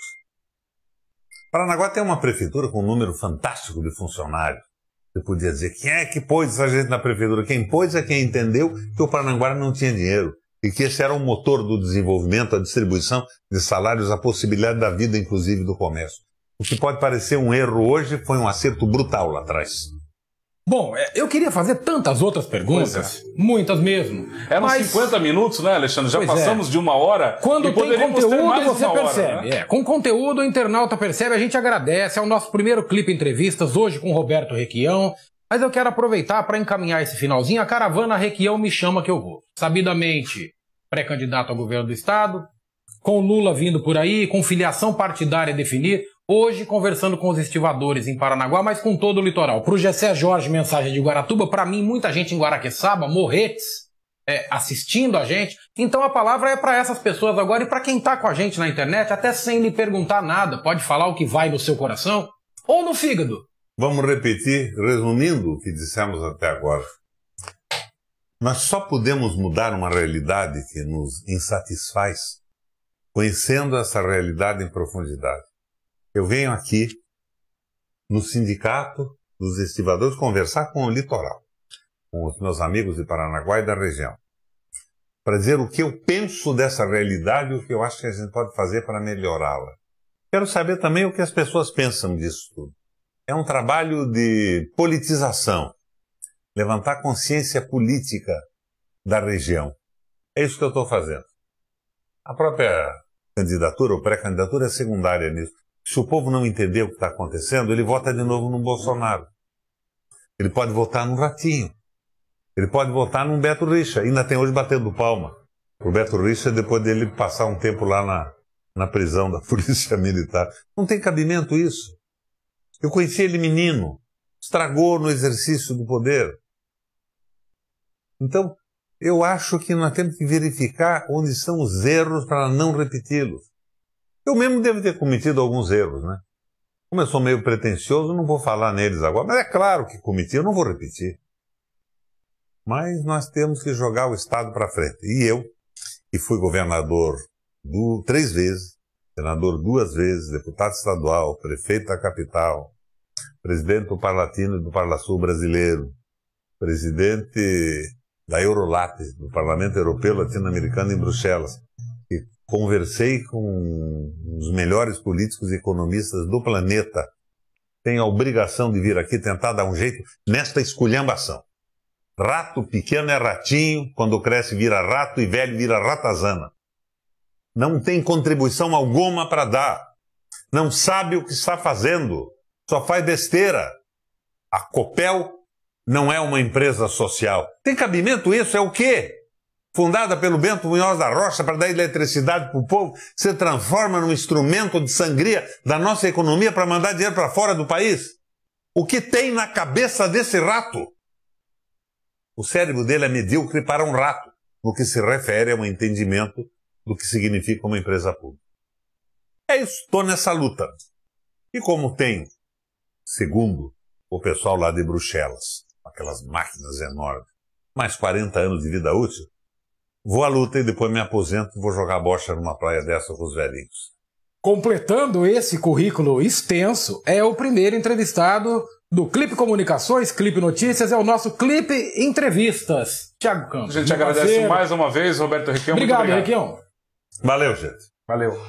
Paranaguá tem uma prefeitura com um número fantástico de funcionários. Você podia dizer, quem é que pôs essa gente na prefeitura? Quem pôs é quem entendeu que o Paranaguá não tinha dinheiro e que esse era o motor do desenvolvimento, a distribuição de salários, a possibilidade da vida, inclusive, do comércio. O que pode parecer um erro hoje foi um acerto brutal lá atrás. Bom, é, eu queria fazer tantas outras perguntas, é. muitas mesmo. Eram mas... 50 minutos, né, Alexandre? Já pois é. passamos é. de uma hora. Quando tem conteúdo, você percebe. Hora, né? é. Com conteúdo, o internauta percebe, a gente agradece. É o nosso primeiro clipe entrevistas, hoje com Roberto Requião. Mas eu quero aproveitar para encaminhar esse finalzinho. A caravana Requião me chama que eu vou. Sabidamente, pré-candidato ao governo do Estado, com Lula vindo por aí, com filiação partidária definir, Hoje, conversando com os estivadores em Paranaguá, mas com todo o litoral. Para o Gessé Jorge, mensagem de Guaratuba. Para mim, muita gente em Guaraqueçaba, Morretes, é, assistindo a gente. Então a palavra é para essas pessoas agora e para quem está com a gente na internet, até sem lhe perguntar nada. Pode falar o que vai no seu coração ou no fígado. Vamos repetir, resumindo o que dissemos até agora. Nós só podemos mudar uma realidade que nos insatisfaz conhecendo essa realidade em profundidade. Eu venho aqui no sindicato dos estivadores conversar com o litoral, com os meus amigos de Paranaguá e da região, para dizer o que eu penso dessa realidade e o que eu acho que a gente pode fazer para melhorá-la. Quero saber também o que as pessoas pensam disso tudo. É um trabalho de politização, levantar consciência política da região. É isso que eu estou fazendo. A própria candidatura ou pré-candidatura é secundária nisso se o povo não entender o que está acontecendo, ele vota de novo no Bolsonaro. Ele pode votar no Ratinho. Ele pode votar no Beto Richa. Ainda tem hoje batendo palma. O Beto Richa, depois dele passar um tempo lá na, na prisão da *laughs* Polícia Militar. Não tem cabimento isso. Eu conheci ele menino. Estragou no exercício do poder. Então, eu acho que nós temos que verificar onde estão os erros para não repeti-los. Eu mesmo devo ter cometido alguns erros, né? Como eu sou meio pretencioso, não vou falar neles agora, mas é claro que cometi, eu não vou repetir. Mas nós temos que jogar o Estado para frente. E eu, que fui governador do, três vezes, senador duas vezes, deputado estadual, prefeito da capital, presidente do Parlatino e do Parlasul brasileiro, presidente da Eurolat, do Parlamento Europeu Latino-Americano em Bruxelas. Conversei com os melhores políticos e economistas do planeta. Tenho a obrigação de vir aqui tentar dar um jeito nesta esculhambação. Rato pequeno é ratinho, quando cresce vira rato e velho vira ratazana. Não tem contribuição alguma para dar. Não sabe o que está fazendo. Só faz besteira. A Copel não é uma empresa social. Tem cabimento isso? É o quê? fundada pelo Bento Munhoz da Rocha para dar eletricidade para o povo, se transforma num instrumento de sangria da nossa economia para mandar dinheiro para fora do país? O que tem na cabeça desse rato? O cérebro dele é medíocre para um rato, no que se refere a um entendimento do que significa uma empresa pública. É isso, estou nessa luta. E como tenho, segundo o pessoal lá de Bruxelas, aquelas máquinas enormes, mais 40 anos de vida útil, Vou à luta e depois me aposento e vou jogar bocha numa praia dessa com os velhinhos. Completando esse currículo extenso, é o primeiro entrevistado do Clipe Comunicações, Clipe Notícias, é o nosso Clipe Entrevistas. Tiago Campos. A gente agradece parceiro. mais uma vez, Roberto Requião. Obrigado, muito obrigado. Requião. Valeu, gente. Valeu.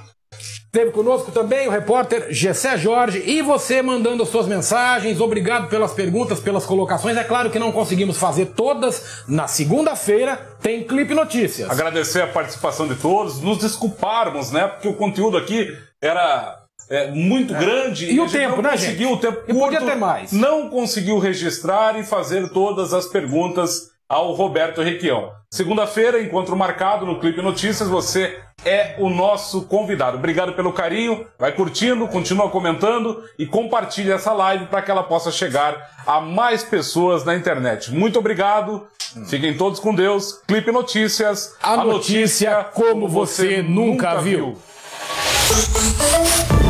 Teve conosco também o repórter Gessé Jorge e você mandando suas mensagens. Obrigado pelas perguntas, pelas colocações. É claro que não conseguimos fazer todas. Na segunda-feira tem Clipe Notícias. Agradecer a participação de todos, nos desculparmos, né? Porque o conteúdo aqui era é, muito é. grande. E, e o tempo, né, conseguiu, gente? o tempo curto, podia ter mais. Não conseguiu registrar e fazer todas as perguntas ao Roberto Requião. Segunda-feira, encontro marcado no Clipe Notícias, você é o nosso convidado. Obrigado pelo carinho, vai curtindo, continua comentando e compartilha essa live para que ela possa chegar a mais pessoas na internet. Muito obrigado, fiquem todos com Deus. Clipe Notícias, a, a notícia, notícia, como você, você nunca viu. viu.